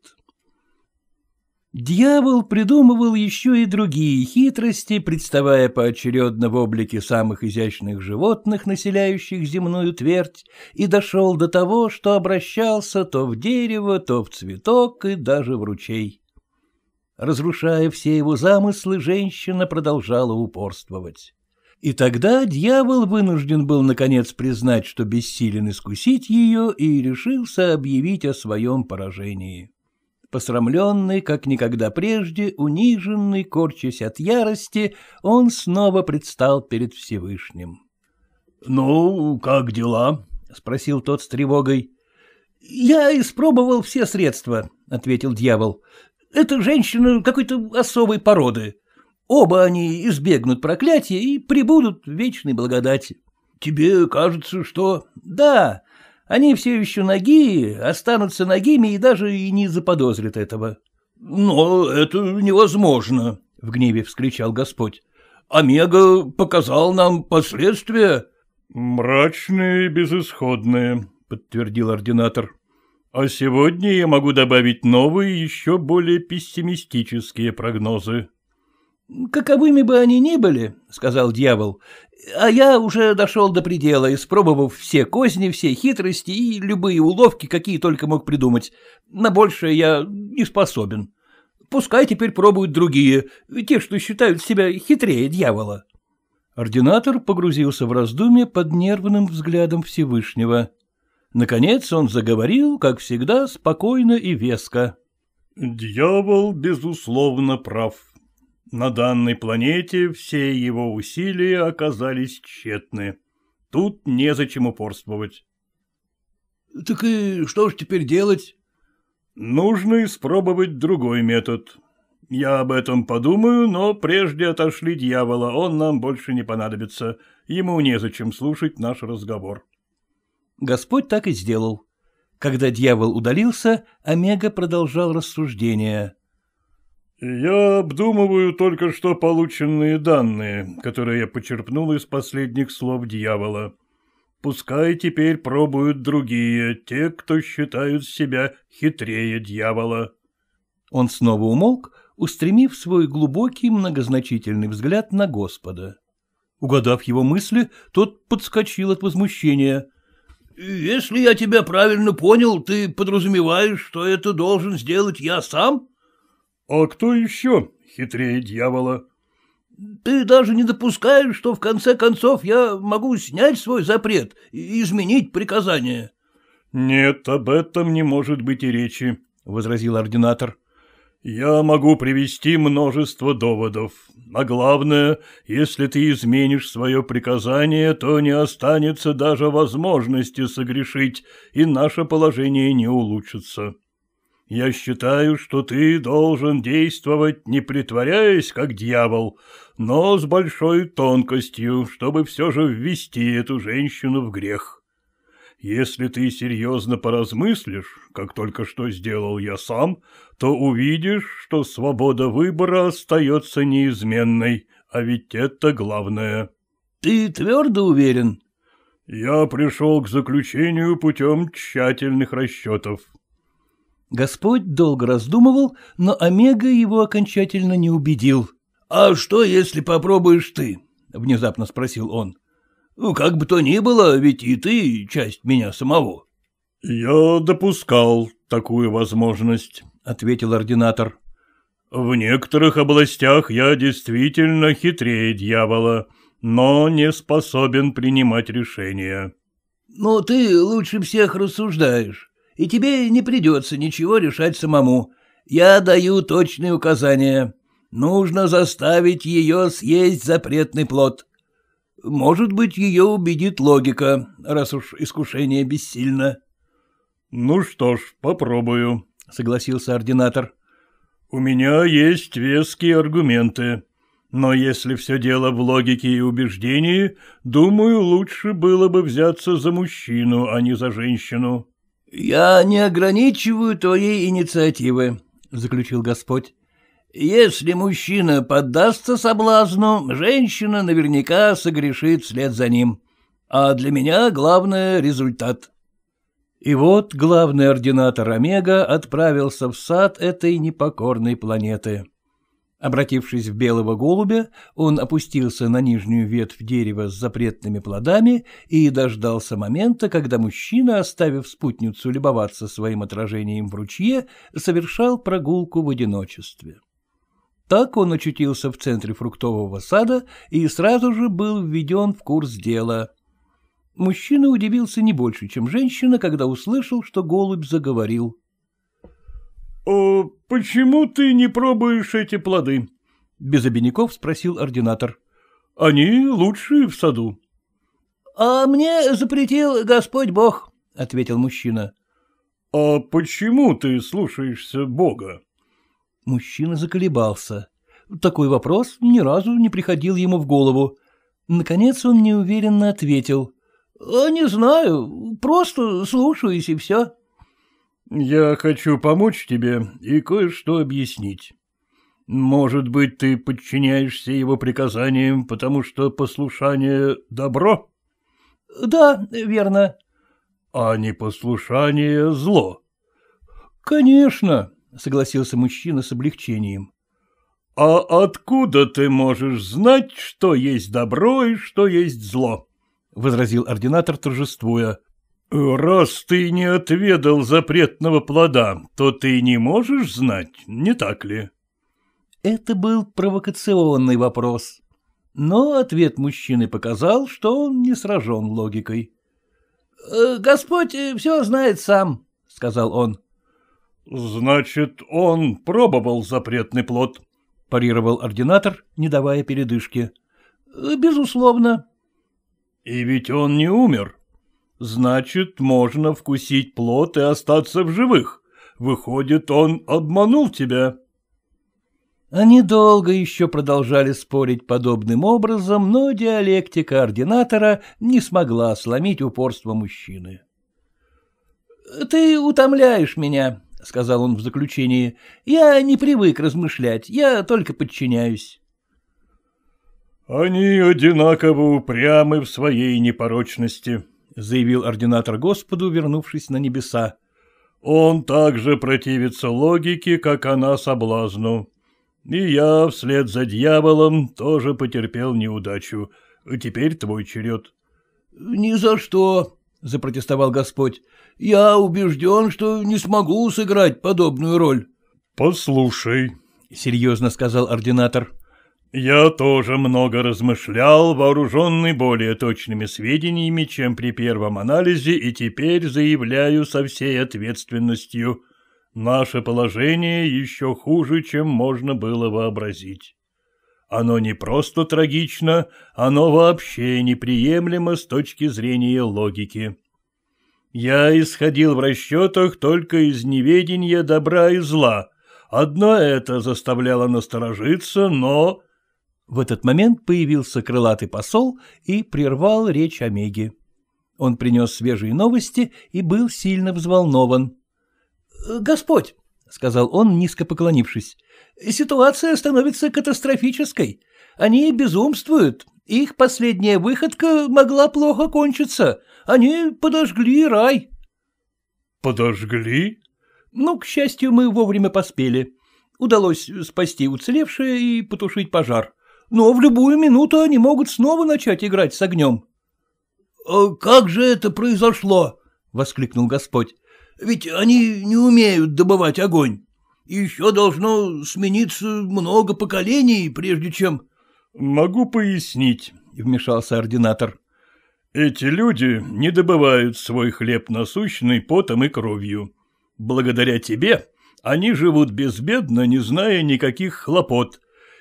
Дьявол придумывал еще и другие хитрости, представая поочередно в облике самых изящных животных, населяющих земную твердь, и дошел до того, что обращался то в дерево, то в цветок и даже в ручей. Разрушая все его замыслы, женщина продолжала упорствовать и тогда дьявол вынужден был наконец признать, что бессилен искусить ее, и решился объявить о своем поражении. Посрамленный, как никогда прежде, униженный, корчась от ярости, он снова предстал перед Всевышним. — Ну, как дела? — спросил тот с тревогой. — Я испробовал все средства, — ответил дьявол. — Эта женщина какой-то особой породы. Оба они избегнут проклятия и прибудут в вечной благодати. — Тебе кажется, что... — Да, они все еще ноги, останутся ногими и даже и не заподозрят этого. — Но это невозможно, — в гневе вскричал Господь. — Омега показал нам последствия. — Мрачные и безысходные, — подтвердил ординатор. — А сегодня я могу добавить новые, еще более пессимистические прогнозы. Каковыми бы они ни были, — сказал дьявол, — а я уже дошел до предела, испробовав все козни, все хитрости и любые уловки, какие только мог придумать. На большее я не способен. Пускай теперь пробуют другие, те, что считают себя хитрее дьявола. Ординатор погрузился в раздумье под нервным взглядом Всевышнего. Наконец он заговорил, как всегда, спокойно и веско. «Дьявол, безусловно, прав. На данной планете все его усилия оказались тщетны. Тут незачем упорствовать. — Так и что ж теперь делать? — Нужно испробовать другой метод. Я об этом подумаю, но прежде отошли дьявола, он нам больше не понадобится. Ему незачем слушать наш разговор. Господь так и сделал. Когда дьявол удалился, Омега продолжал рассуждение. «Я обдумываю только что полученные данные, которые я почерпнул из последних слов дьявола. Пускай теперь пробуют другие, те, кто считают себя хитрее дьявола». Он снова умолк, устремив свой глубокий многозначительный взгляд на Господа. Угадав его мысли, тот подскочил от возмущения. «Если я тебя правильно понял, ты подразумеваешь, что это должен сделать я сам?» «А кто еще хитрее дьявола?» «Ты даже не допускаешь, что в конце концов я могу снять свой запрет и изменить приказание?» «Нет, об этом не может быть и речи», — возразил ординатор. «Я могу привести множество доводов, а главное, если ты изменишь свое приказание, то не останется даже возможности согрешить, и наше положение не улучшится». Я считаю, что ты должен действовать, не притворяясь, как дьявол, но с большой тонкостью, чтобы все же ввести эту женщину в грех. Если ты серьезно поразмыслишь, как только что сделал я сам, то увидишь, что свобода выбора остается неизменной, а ведь это главное. — Ты твердо уверен? — Я пришел к заключению путем тщательных расчетов. — Господь долго раздумывал, но Омега его окончательно не убедил. — А что, если попробуешь ты? — внезапно спросил он. — ну, Как бы то ни было, ведь и ты часть меня самого. — Я допускал такую возможность, — ответил ординатор. — В некоторых областях я действительно хитрее дьявола, но не способен принимать решения. — Но ты лучше всех рассуждаешь и тебе не придется ничего решать самому. Я даю точные указания. Нужно заставить ее съесть запретный плод. Может быть, ее убедит логика, раз уж искушение бессильно. — Ну что ж, попробую, — согласился ординатор. — У меня есть веские аргументы. Но если все дело в логике и убеждении, думаю, лучше было бы взяться за мужчину, а не за женщину. — Я не ограничиваю твоей инициативы, — заключил Господь. — Если мужчина поддастся соблазну, женщина наверняка согрешит вслед за ним. А для меня главное — результат. И вот главный ординатор Омега отправился в сад этой непокорной планеты. Обратившись в белого голубя, он опустился на нижнюю ветвь дерева с запретными плодами и дождался момента, когда мужчина, оставив спутницу любоваться своим отражением в ручье, совершал прогулку в одиночестве. Так он очутился в центре фруктового сада и сразу же был введен в курс дела. Мужчина удивился не больше, чем женщина, когда услышал, что голубь заговорил. «О, «Э, почему ты не пробуешь эти плоды?» — без обиняков спросил ординатор. «Они лучшие в саду». «А мне запретил Господь Бог», — ответил мужчина. «А почему ты слушаешься Бога?» Мужчина заколебался. Такой вопрос ни разу не приходил ему в голову. Наконец он неуверенно ответил. «Э, «Не знаю, просто слушаюсь и все». Я хочу помочь тебе и кое-что объяснить. Может быть, ты подчиняешься его приказаниям, потому что послушание — добро? — Да, верно. — А непослушание — зло? — Конечно, — согласился мужчина с облегчением. — А откуда ты можешь знать, что есть добро и что есть зло? — возразил ординатор, торжествуя. — «Раз ты не отведал запретного плода, то ты не можешь знать, не так ли?» Это был провокационный вопрос. Но ответ мужчины показал, что он не сражен логикой. «Э, «Господь э, все знает сам», — сказал он. «Значит, он пробовал запретный плод», — парировал ординатор, не давая передышки. «Э, «Безусловно». «И ведь он не умер». Значит, можно вкусить плод и остаться в живых. Выходит, он обманул тебя. Они долго еще продолжали спорить подобным образом, но диалектика ординатора не смогла сломить упорство мужчины. — Ты утомляешь меня, — сказал он в заключении. — Я не привык размышлять, я только подчиняюсь. — Они одинаково упрямы в своей непорочности, заявил ординатор Господу, вернувшись на небеса. Он также противится логике, как она соблазну. И я вслед за дьяволом тоже потерпел неудачу. Теперь твой черед. — Ни за что, — запротестовал Господь. — Я убежден, что не смогу сыграть подобную роль. — Послушай, — серьезно сказал ординатор, — я тоже много размышлял, вооруженный более точными сведениями, чем при первом анализе, и теперь заявляю со всей ответственностью. Наше положение еще хуже, чем можно было вообразить. Оно не просто трагично, оно вообще неприемлемо с точки зрения логики. Я исходил в расчетах только из неведения добра и зла. Одно это заставляло насторожиться, но в этот момент появился крылатый посол и прервал речь Омеги. Он принес свежие новости и был сильно взволнован. «Э, «Господь!» — сказал он, низко поклонившись. «Ситуация становится катастрофической. Они безумствуют. Их последняя выходка могла плохо кончиться. Они подожгли рай». «Подожгли?» «Ну, к счастью, мы вовремя поспели. Удалось спасти уцелевшее и потушить пожар» но в любую минуту они могут снова начать играть с огнем. «Э, как же это произошло? — воскликнул Господь. — Ведь они не умеют добывать огонь. Еще должно смениться много поколений, прежде чем... — Могу пояснить, — вмешался ординатор. — Эти люди не добывают свой хлеб насущный потом и кровью. Благодаря тебе они живут безбедно, не зная никаких хлопот,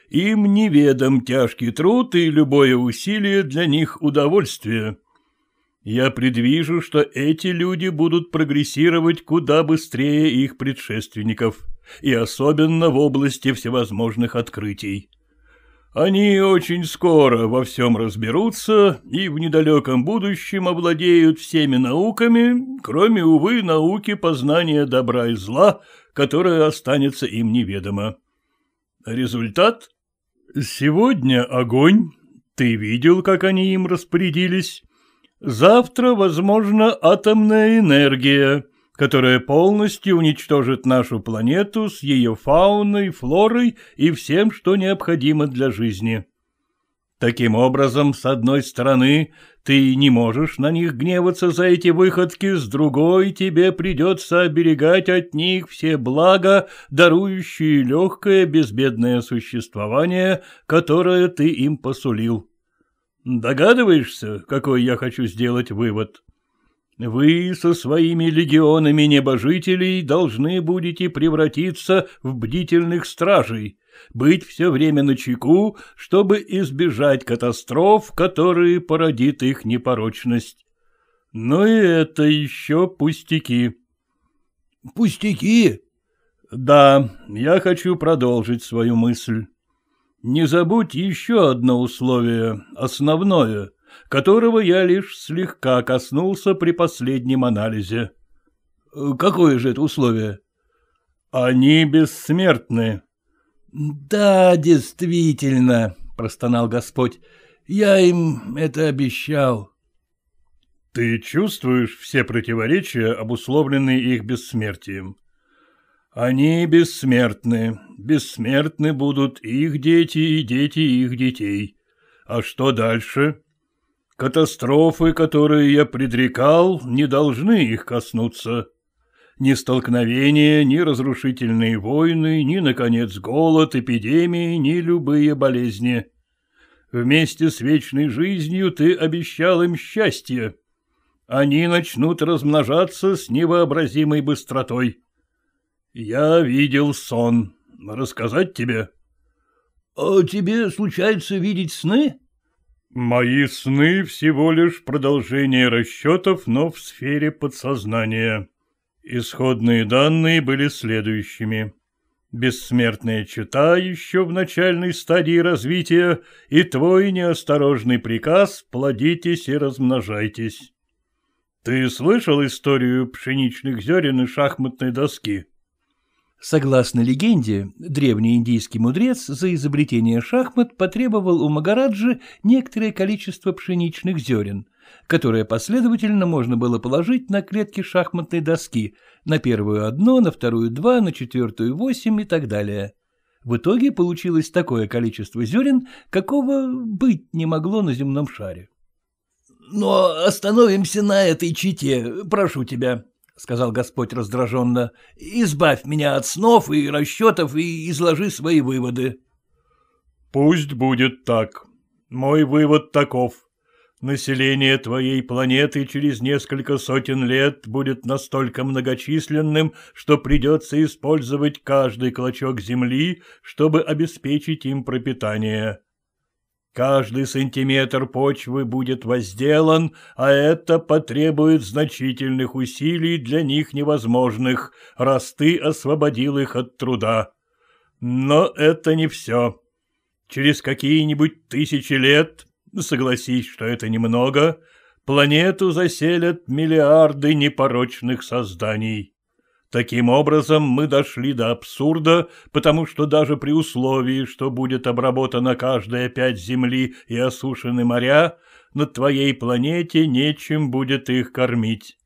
им неведом тяжкий труд и любое усилие для них удовольствие. Я предвижу, что эти люди будут прогрессировать куда быстрее их предшественников, и особенно в области всевозможных открытий. Они очень скоро во всем разберутся и в недалеком будущем овладеют всеми науками, кроме, увы, науки познания добра и зла, которая останется им неведома. Результат Сегодня огонь. Ты видел, как они им распорядились. Завтра, возможно, атомная энергия, которая полностью уничтожит нашу планету с ее фауной, флорой и всем, что необходимо для жизни. Таким образом, с одной стороны, ты не можешь на них гневаться за эти выходки, с другой тебе придется оберегать от них все блага, дарующие легкое безбедное существование, которое ты им посулил. Догадываешься, какой я хочу сделать вывод? Вы со своими легионами небожителей должны будете превратиться в бдительных стражей, быть все время на чеку, чтобы избежать катастроф, которые породит их непорочность. Но и это еще пустяки. — Пустяки? — Да, я хочу продолжить свою мысль. Не забудь еще одно условие, основное, которого я лишь слегка коснулся при последнем анализе. Э, — Какое же это условие? — Они бессмертны. «Да, действительно», — простонал Господь, — «я им это обещал». «Ты чувствуешь все противоречия, обусловленные их бессмертием?» «Они бессмертны, бессмертны будут их дети и дети их детей. А что дальше?» «Катастрофы, которые я предрекал, не должны их коснуться». Ни столкновения, ни разрушительные войны, ни, наконец, голод, эпидемии, ни любые болезни. Вместе с вечной жизнью ты обещал им счастье. Они начнут размножаться с невообразимой быстротой. Я видел сон. Рассказать тебе? — А тебе случается видеть сны? — Мои сны всего лишь продолжение расчетов, но в сфере подсознания. Исходные данные были следующими. Бессмертная чита еще в начальной стадии развития и твой неосторожный приказ «плодитесь и размножайтесь». Ты слышал историю пшеничных зерен и шахматной доски? Согласно легенде, древний индийский мудрец за изобретение шахмат потребовал у Магараджи некоторое количество пшеничных зерен — которое последовательно можно было положить на клетки шахматной доски, на первую одно, на вторую два, на четвертую восемь и так далее. В итоге получилось такое количество зерен, какого быть не могло на земном шаре. — Но остановимся на этой чите, прошу тебя, — сказал Господь раздраженно. — Избавь меня от снов и расчетов и изложи свои выводы. — Пусть будет так. Мой вывод таков, Население твоей планеты через несколько сотен лет будет настолько многочисленным, что придется использовать каждый клочок земли, чтобы обеспечить им пропитание. Каждый сантиметр почвы будет возделан, а это потребует значительных усилий для них невозможных, раз ты освободил их от труда. Но это не все. Через какие-нибудь тысячи лет Согласись, что это немного. Планету заселят миллиарды непорочных созданий. Таким образом, мы дошли до абсурда, потому что даже при условии, что будет обработана каждая пять земли и осушены моря, на твоей планете нечем будет их кормить.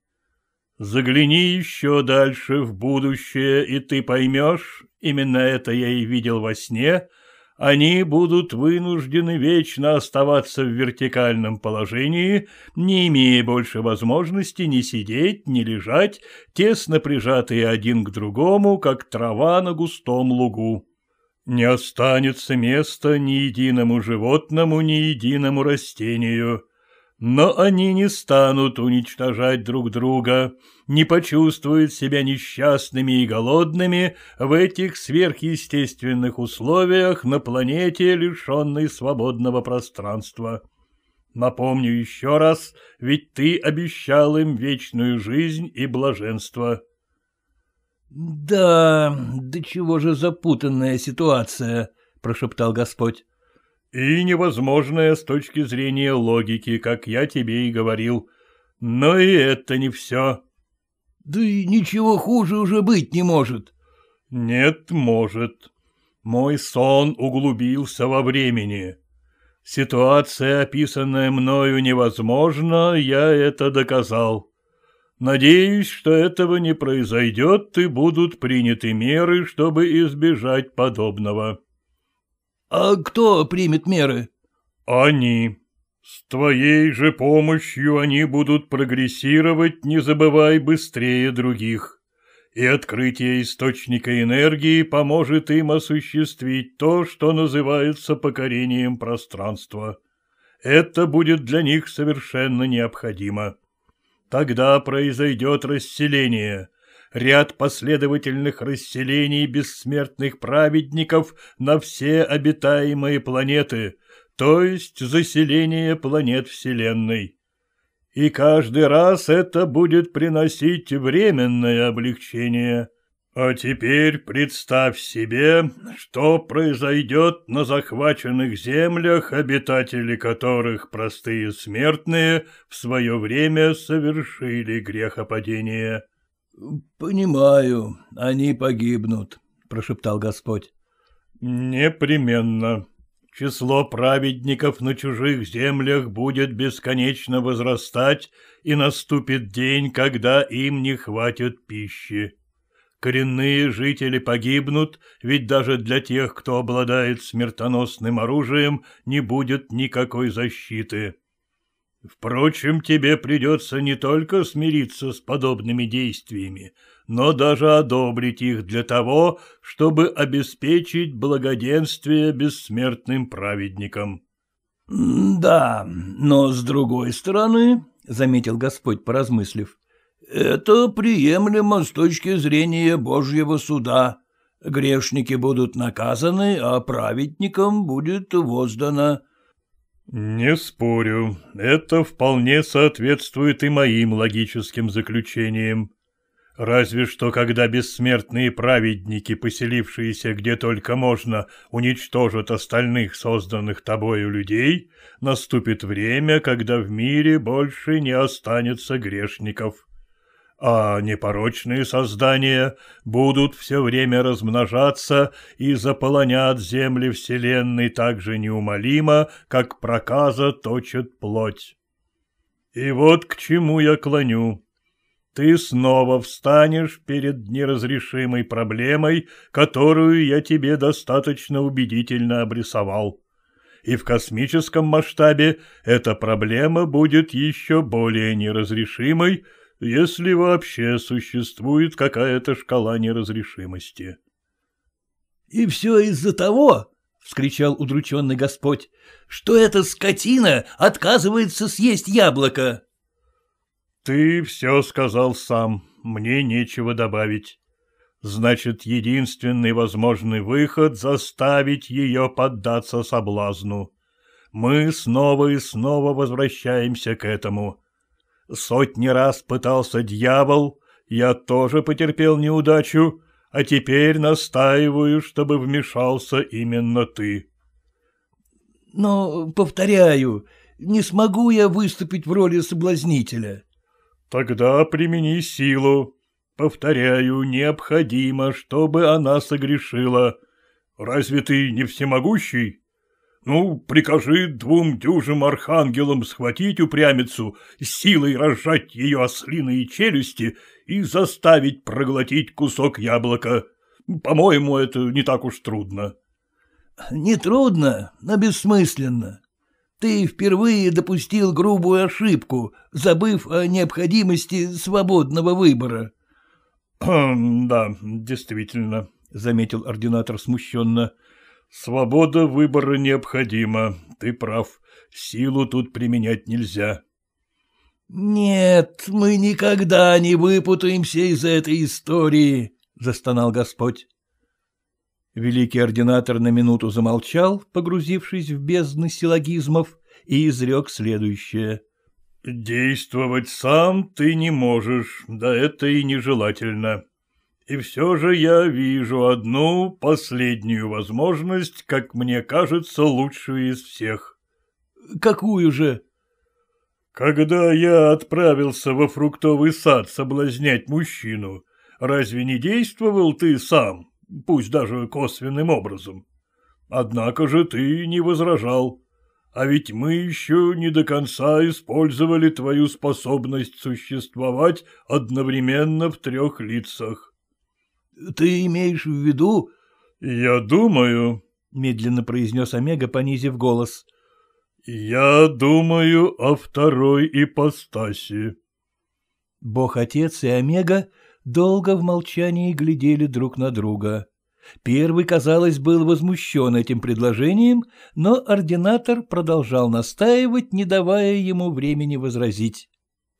Загляни еще дальше в будущее, и ты поймешь, именно это я и видел во сне — они будут вынуждены вечно оставаться в вертикальном положении, не имея больше возможности ни сидеть, ни лежать, тесно прижатые один к другому, как трава на густом лугу. Не останется места ни единому животному, ни единому растению. Но они не станут уничтожать друг друга, не почувствуют себя несчастными и голодными в этих сверхъестественных условиях на планете, лишенной свободного пространства. Напомню еще раз, ведь ты обещал им вечную жизнь и блаженство. — Да, да чего же запутанная ситуация, — прошептал Господь. И невозможное с точки зрения логики, как я тебе и говорил. Но и это не все. Да и ничего хуже уже быть не может. Нет, может. Мой сон углубился во времени. Ситуация, описанная мною, невозможна, я это доказал. Надеюсь, что этого не произойдет и будут приняты меры, чтобы избежать подобного. А кто примет меры? Они. С твоей же помощью они будут прогрессировать, не забывай, быстрее других. И открытие источника энергии поможет им осуществить то, что называется покорением пространства. Это будет для них совершенно необходимо. Тогда произойдет расселение — ряд последовательных расселений бессмертных праведников на все обитаемые планеты, то есть заселение планет Вселенной. И каждый раз это будет приносить временное облегчение. А теперь представь себе, что произойдет на захваченных землях, обитатели которых простые смертные в свое время совершили грехопадение. — Понимаю, они погибнут, — прошептал Господь. — Непременно. Число праведников на чужих землях будет бесконечно возрастать, и наступит день, когда им не хватит пищи. Коренные жители погибнут, ведь даже для тех, кто обладает смертоносным оружием, не будет никакой защиты. Впрочем, тебе придется не только смириться с подобными действиями, но даже одобрить их для того, чтобы обеспечить благоденствие бессмертным праведникам. — Да, но с другой стороны, — заметил Господь, поразмыслив, — это приемлемо с точки зрения Божьего суда. Грешники будут наказаны, а праведникам будет воздано «Не спорю, это вполне соответствует и моим логическим заключениям. Разве что, когда бессмертные праведники, поселившиеся где только можно, уничтожат остальных созданных тобою людей, наступит время, когда в мире больше не останется грешников» а непорочные создания будут все время размножаться и заполонят земли Вселенной так же неумолимо, как проказа точит плоть. И вот к чему я клоню. Ты снова встанешь перед неразрешимой проблемой, которую я тебе достаточно убедительно обрисовал. И в космическом масштабе эта проблема будет еще более неразрешимой, если вообще существует какая-то шкала неразрешимости. — И все из-за того, — вскричал удрученный Господь, — что эта скотина отказывается съесть яблоко. — Ты все сказал сам, мне нечего добавить. Значит, единственный возможный выход — заставить ее поддаться соблазну. Мы снова и снова возвращаемся к этому. Сотни раз пытался дьявол, я тоже потерпел неудачу, а теперь настаиваю, чтобы вмешался именно ты. Но, повторяю, не смогу я выступить в роли соблазнителя. Тогда примени силу. Повторяю, необходимо, чтобы она согрешила. Разве ты не всемогущий? Ну, прикажи двум дюжим архангелам схватить упрямицу, силой разжать ее ослиные челюсти и заставить проглотить кусок яблока. По-моему, это не так уж трудно. — Не трудно, но бессмысленно. Ты впервые допустил грубую ошибку, забыв о необходимости свободного выбора. «Хм, — Да, действительно, — заметил ординатор смущенно. Свобода выбора необходима, ты прав. Силу тут применять нельзя. Нет, мы никогда не выпутаемся из этой истории, застонал Господь. Великий ординатор на минуту замолчал, погрузившись в бездны силогизмов, и изрек следующее. «Действовать сам ты не можешь, да это и нежелательно. И все же я вижу одну последнюю возможность, как мне кажется, лучшую из всех. Какую же? Когда я отправился во фруктовый сад соблазнять мужчину, разве не действовал ты сам, пусть даже косвенным образом? Однако же ты не возражал. А ведь мы еще не до конца использовали твою способность существовать одновременно в трех лицах. — Ты имеешь в виду... — Я думаю, — медленно произнес Омега, понизив голос. — Я думаю о второй ипостаси. Бог-отец и Омега долго в молчании глядели друг на друга. Первый, казалось, был возмущен этим предложением, но ординатор продолжал настаивать, не давая ему времени возразить.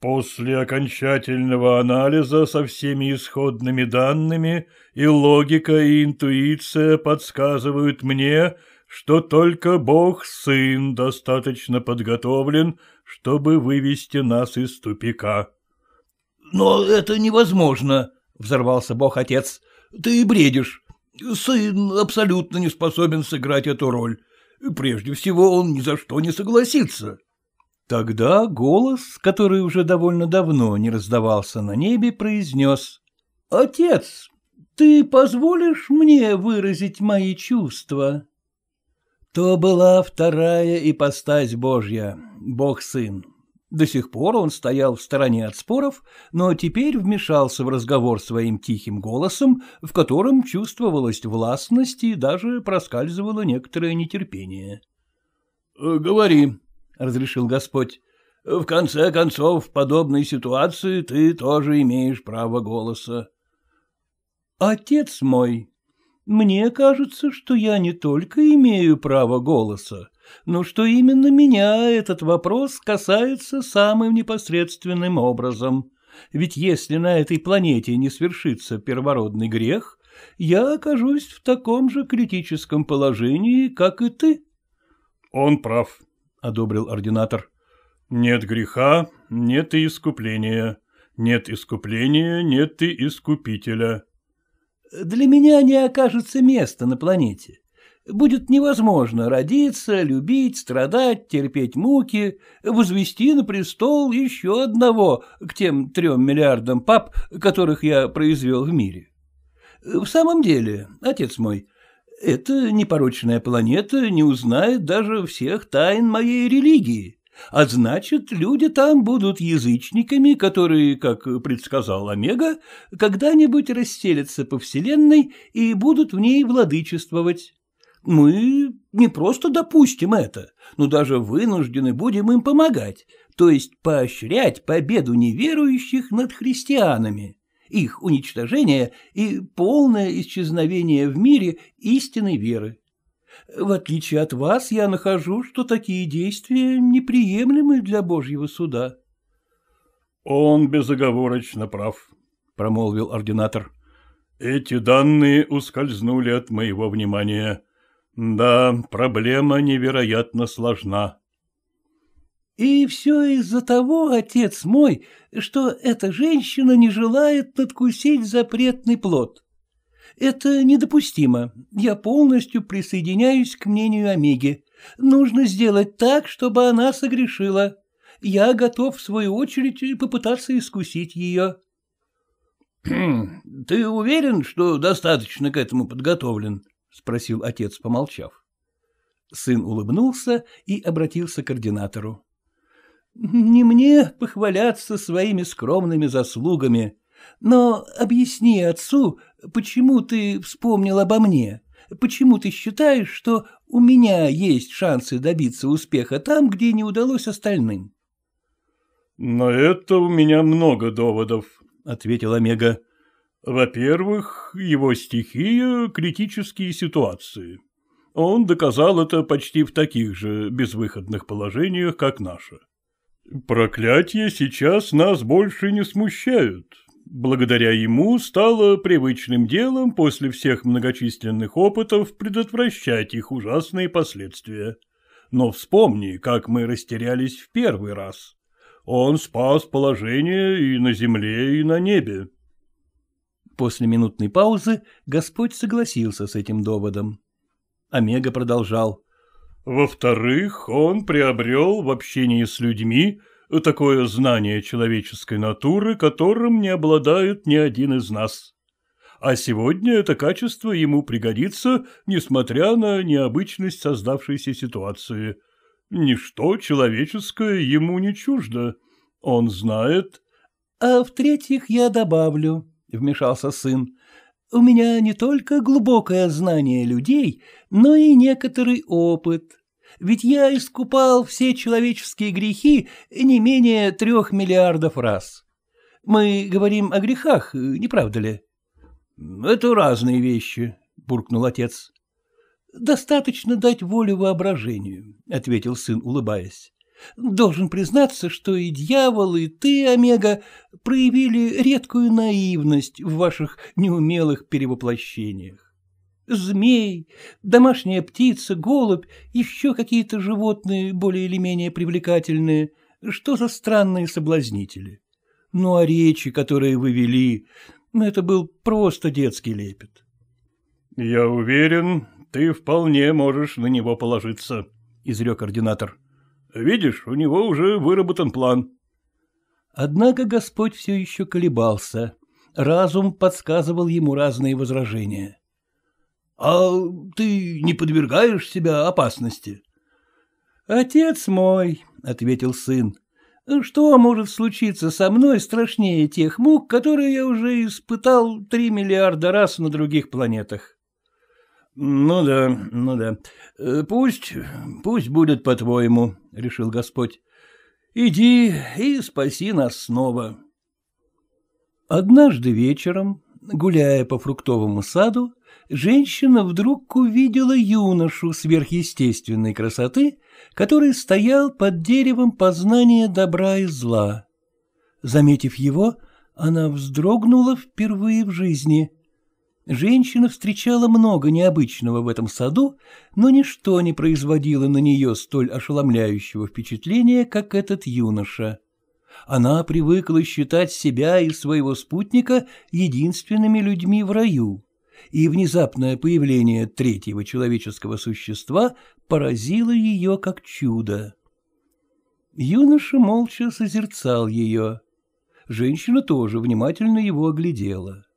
После окончательного анализа со всеми исходными данными и логика, и интуиция подсказывают мне, что только Бог-Сын достаточно подготовлен, чтобы вывести нас из тупика. — Но это невозможно, — взорвался Бог-Отец. — Ты и бредишь. Сын абсолютно не способен сыграть эту роль. Прежде всего, он ни за что не согласится. — Тогда голос, который уже довольно давно не раздавался на небе, произнес. — Отец, ты позволишь мне выразить мои чувства? То была вторая ипостась Божья, Бог-сын. До сих пор он стоял в стороне от споров, но теперь вмешался в разговор своим тихим голосом, в котором чувствовалась властность и даже проскальзывало некоторое нетерпение. «Э, — Говори, разрешил Господь. — В конце концов, в подобной ситуации ты тоже имеешь право голоса. — Отец мой, мне кажется, что я не только имею право голоса, но что именно меня этот вопрос касается самым непосредственным образом. Ведь если на этой планете не свершится первородный грех, я окажусь в таком же критическом положении, как и ты. — Он прав, — одобрил ординатор. «Нет греха, нет и искупления. Нет искупления, нет и искупителя». «Для меня не окажется места на планете. Будет невозможно родиться, любить, страдать, терпеть муки, возвести на престол еще одного к тем трем миллиардам пап, которых я произвел в мире. В самом деле, отец мой, эта непорочная планета не узнает даже всех тайн моей религии, а значит, люди там будут язычниками, которые, как предсказал Омега, когда-нибудь расселятся по Вселенной и будут в ней владычествовать. Мы не просто допустим это, но даже вынуждены будем им помогать, то есть поощрять победу неверующих над христианами их уничтожение и полное исчезновение в мире истинной веры. В отличие от вас, я нахожу, что такие действия неприемлемы для Божьего суда. — Он безоговорочно прав, — промолвил ординатор. — Эти данные ускользнули от моего внимания. Да, проблема невероятно сложна. И все из-за того, отец мой, что эта женщина не желает надкусить запретный плод. Это недопустимо. Я полностью присоединяюсь к мнению Омеги. Нужно сделать так, чтобы она согрешила. Я готов, в свою очередь, попытаться искусить ее. — Ты уверен, что достаточно к этому подготовлен? — спросил отец, помолчав. Сын улыбнулся и обратился к координатору. Не мне похваляться своими скромными заслугами, но объясни отцу, почему ты вспомнил обо мне, почему ты считаешь, что у меня есть шансы добиться успеха там, где не удалось остальным? — На это у меня много доводов, — ответил Омега. — Во-первых, его стихия — критические ситуации. Он доказал это почти в таких же безвыходных положениях, как наше. — Проклятия сейчас нас больше не смущают. Благодаря ему стало привычным делом после всех многочисленных опытов предотвращать их ужасные последствия. Но вспомни, как мы растерялись в первый раз. Он спас положение и на земле, и на небе. После минутной паузы Господь согласился с этим доводом. Омега продолжал. Во-вторых, он приобрел в общении с людьми такое знание человеческой натуры, которым не обладает ни один из нас. А сегодня это качество ему пригодится, несмотря на необычность создавшейся ситуации. Ничто человеческое ему не чуждо. Он знает... — А в-третьих, я добавлю, — вмешался сын, у меня не только глубокое знание людей, но и некоторый опыт. Ведь я искупал все человеческие грехи не менее трех миллиардов раз. Мы говорим о грехах, не правда ли? — Это разные вещи, — буркнул отец. — Достаточно дать волю воображению, — ответил сын, улыбаясь. Должен признаться, что и дьявол, и ты, Омега, проявили редкую наивность в ваших неумелых перевоплощениях. Змей, домашняя птица, голубь, еще какие-то животные более или менее привлекательные. Что за странные соблазнители? Ну а речи, которые вы вели, это был просто детский лепет. — Я уверен, ты вполне можешь на него положиться, — изрек ординатор. Видишь, у него уже выработан план. Однако Господь все еще колебался. Разум подсказывал ему разные возражения. — А ты не подвергаешь себя опасности? — Отец мой, — ответил сын, — что может случиться со мной страшнее тех мук, которые я уже испытал три миллиарда раз на других планетах? — Ну да, ну да. Э, пусть, пусть будет по-твоему, — решил Господь. — Иди и спаси нас снова. Однажды вечером, гуляя по фруктовому саду, женщина вдруг увидела юношу сверхъестественной красоты, который стоял под деревом познания добра и зла. Заметив его, она вздрогнула впервые в жизни — Женщина встречала много необычного в этом саду, но ничто не производило на нее столь ошеломляющего впечатления, как этот юноша. Она привыкла считать себя и своего спутника единственными людьми в раю, и внезапное появление третьего человеческого существа поразило ее как чудо. Юноша молча созерцал ее. Женщина тоже внимательно его оглядела. —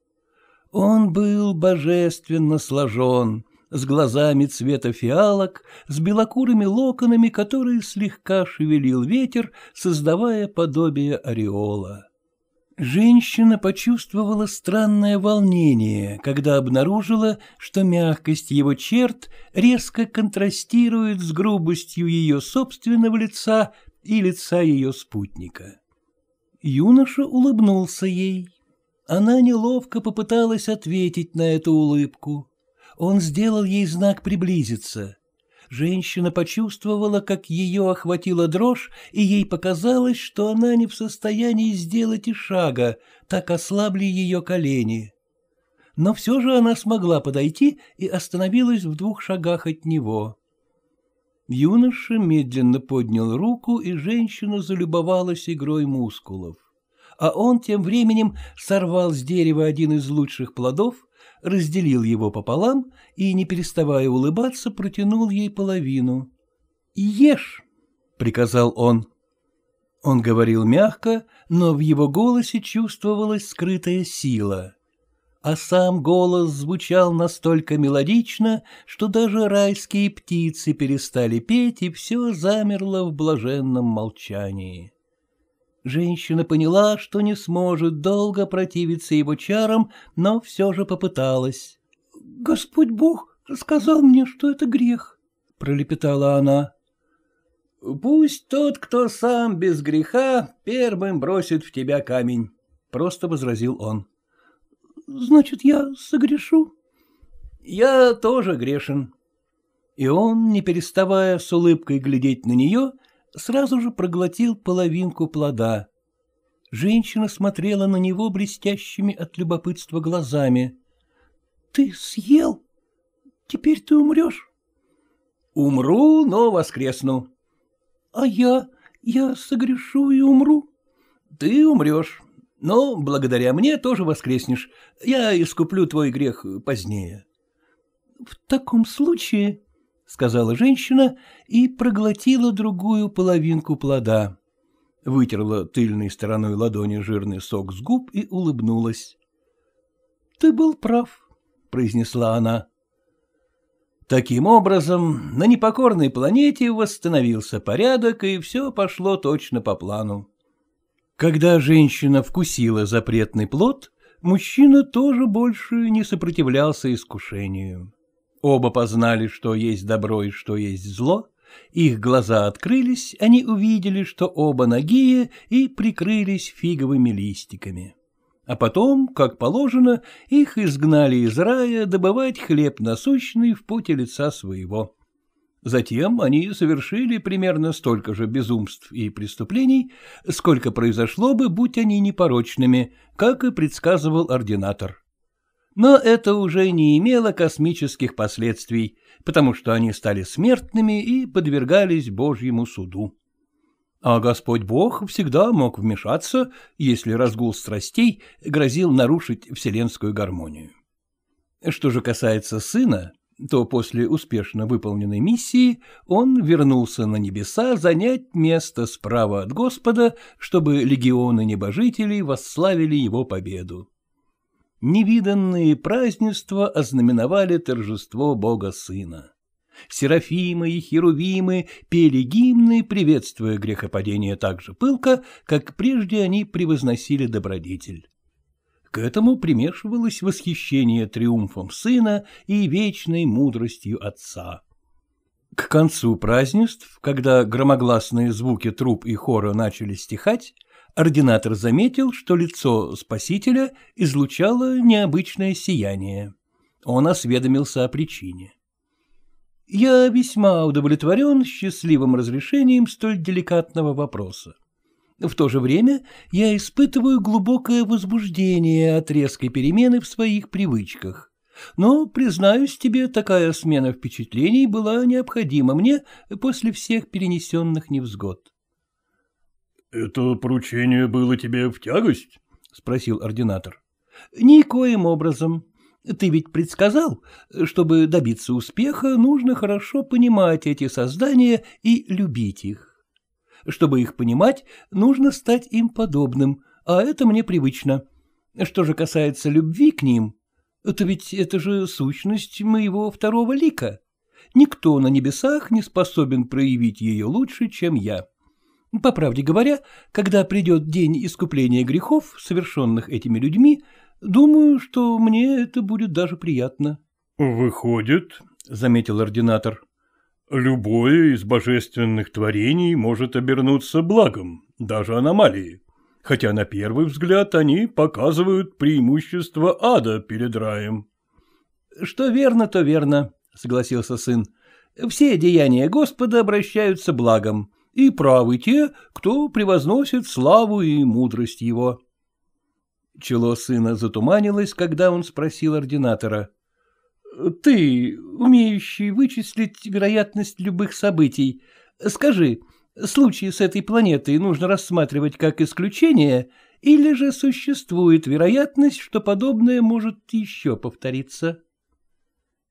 он был божественно сложен, с глазами цвета фиалок, с белокурыми локонами, которые слегка шевелил ветер, создавая подобие ореола. Женщина почувствовала странное волнение, когда обнаружила, что мягкость его черт резко контрастирует с грубостью ее собственного лица и лица ее спутника. Юноша улыбнулся ей. Она неловко попыталась ответить на эту улыбку. Он сделал ей знак приблизиться. Женщина почувствовала, как ее охватила дрожь, и ей показалось, что она не в состоянии сделать и шага, так ослабли ее колени. Но все же она смогла подойти и остановилась в двух шагах от него. Юноша медленно поднял руку, и женщина залюбовалась игрой мускулов а он тем временем сорвал с дерева один из лучших плодов, разделил его пополам и, не переставая улыбаться, протянул ей половину. «Ешь!» — приказал он. Он говорил мягко, но в его голосе чувствовалась скрытая сила. А сам голос звучал настолько мелодично, что даже райские птицы перестали петь, и все замерло в блаженном молчании. Женщина поняла, что не сможет долго противиться его чарам, но все же попыталась. — Господь Бог сказал мне, что это грех, — пролепетала она. — Пусть тот, кто сам без греха, первым бросит в тебя камень, — просто возразил он. — Значит, я согрешу? — Я тоже грешен. И он, не переставая с улыбкой глядеть на нее, — сразу же проглотил половинку плода. Женщина смотрела на него блестящими от любопытства глазами. — Ты съел? Теперь ты умрешь? — Умру, но воскресну. — А я? Я согрешу и умру? — Ты умрешь, но благодаря мне тоже воскреснешь. Я искуплю твой грех позднее. — В таком случае, сказала женщина и проглотила другую половинку плода. Вытерла тыльной стороной ладони жирный сок с губ и улыбнулась. — Ты был прав, — произнесла она. Таким образом, на непокорной планете восстановился порядок, и все пошло точно по плану. Когда женщина вкусила запретный плод, мужчина тоже больше не сопротивлялся искушению. Оба познали, что есть добро и что есть зло. Их глаза открылись, они увидели, что оба нагие и прикрылись фиговыми листиками. А потом, как положено, их изгнали из рая добывать хлеб насущный в поте лица своего. Затем они совершили примерно столько же безумств и преступлений, сколько произошло бы, будь они непорочными, как и предсказывал ординатор. Но это уже не имело космических последствий, потому что они стали смертными и подвергались Божьему суду. А Господь Бог всегда мог вмешаться, если разгул страстей грозил нарушить вселенскую гармонию. Что же касается сына, то после успешно выполненной миссии он вернулся на небеса занять место справа от Господа, чтобы легионы небожителей восславили его победу. Невиданные празднества ознаменовали торжество Бога Сына. Серафимы и Херувимы пели гимны, приветствуя грехопадение так же пылко, как прежде они превозносили добродетель. К этому примешивалось восхищение триумфом сына и вечной мудростью отца. К концу празднеств, когда громогласные звуки труп и хора начали стихать, ординатор заметил, что лицо спасителя излучало необычное сияние. Он осведомился о причине. «Я весьма удовлетворен счастливым разрешением столь деликатного вопроса. В то же время я испытываю глубокое возбуждение от резкой перемены в своих привычках. Но, признаюсь тебе, такая смена впечатлений была необходима мне после всех перенесенных невзгод. «Это поручение было тебе в тягость?» — спросил ординатор. «Никоим образом. Ты ведь предсказал, чтобы добиться успеха, нужно хорошо понимать эти создания и любить их. Чтобы их понимать, нужно стать им подобным, а это мне привычно. Что же касается любви к ним, то ведь это же сущность моего второго лика. Никто на небесах не способен проявить ее лучше, чем я». По правде говоря, когда придет день искупления грехов, совершенных этими людьми, думаю, что мне это будет даже приятно. — Выходит, — заметил ординатор, — любое из божественных творений может обернуться благом, даже аномалии, хотя на первый взгляд они показывают преимущество ада перед раем. — Что верно, то верно, — согласился сын. — Все деяния Господа обращаются благом, и правы те, кто превозносит славу и мудрость его. Чело сына затуманилось, когда он спросил ординатора. — Ты, умеющий вычислить вероятность любых событий, скажи, случаи с этой планетой нужно рассматривать как исключение, или же существует вероятность, что подобное может еще повториться? —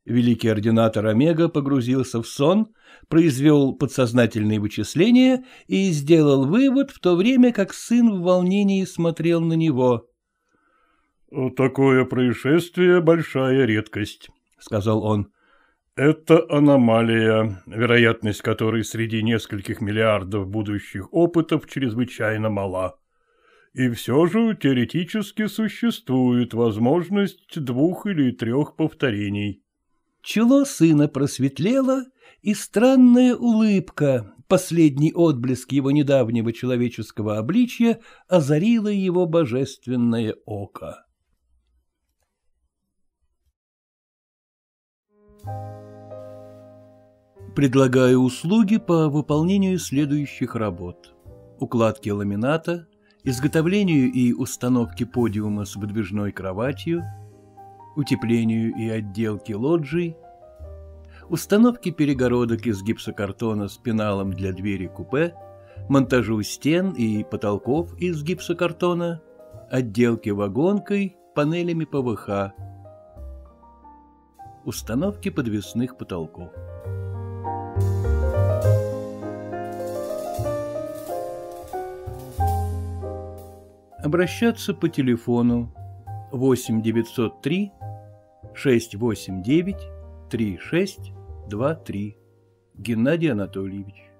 Великий ординатор Омега погрузился в сон, произвел подсознательные вычисления и сделал вывод в то время, как сын в волнении смотрел на него. — Такое происшествие — большая редкость, — сказал он. — Это аномалия, вероятность которой среди нескольких миллиардов будущих опытов чрезвычайно мала. И все же теоретически существует возможность двух или трех повторений. Чело сына просветлело, и странная улыбка, последний отблеск его недавнего человеческого обличья, озарила его божественное око. Предлагаю услуги по выполнению следующих работ. Укладки ламината, изготовлению и установке подиума с выдвижной кроватью – утеплению и отделке лоджий, установке перегородок из гипсокартона с пеналом для двери купе, монтажу стен и потолков из гипсокартона, отделке вагонкой, панелями ПВХ, установке подвесных потолков. Обращаться по телефону 8 903 689 3623. Геннадий Анатольевич.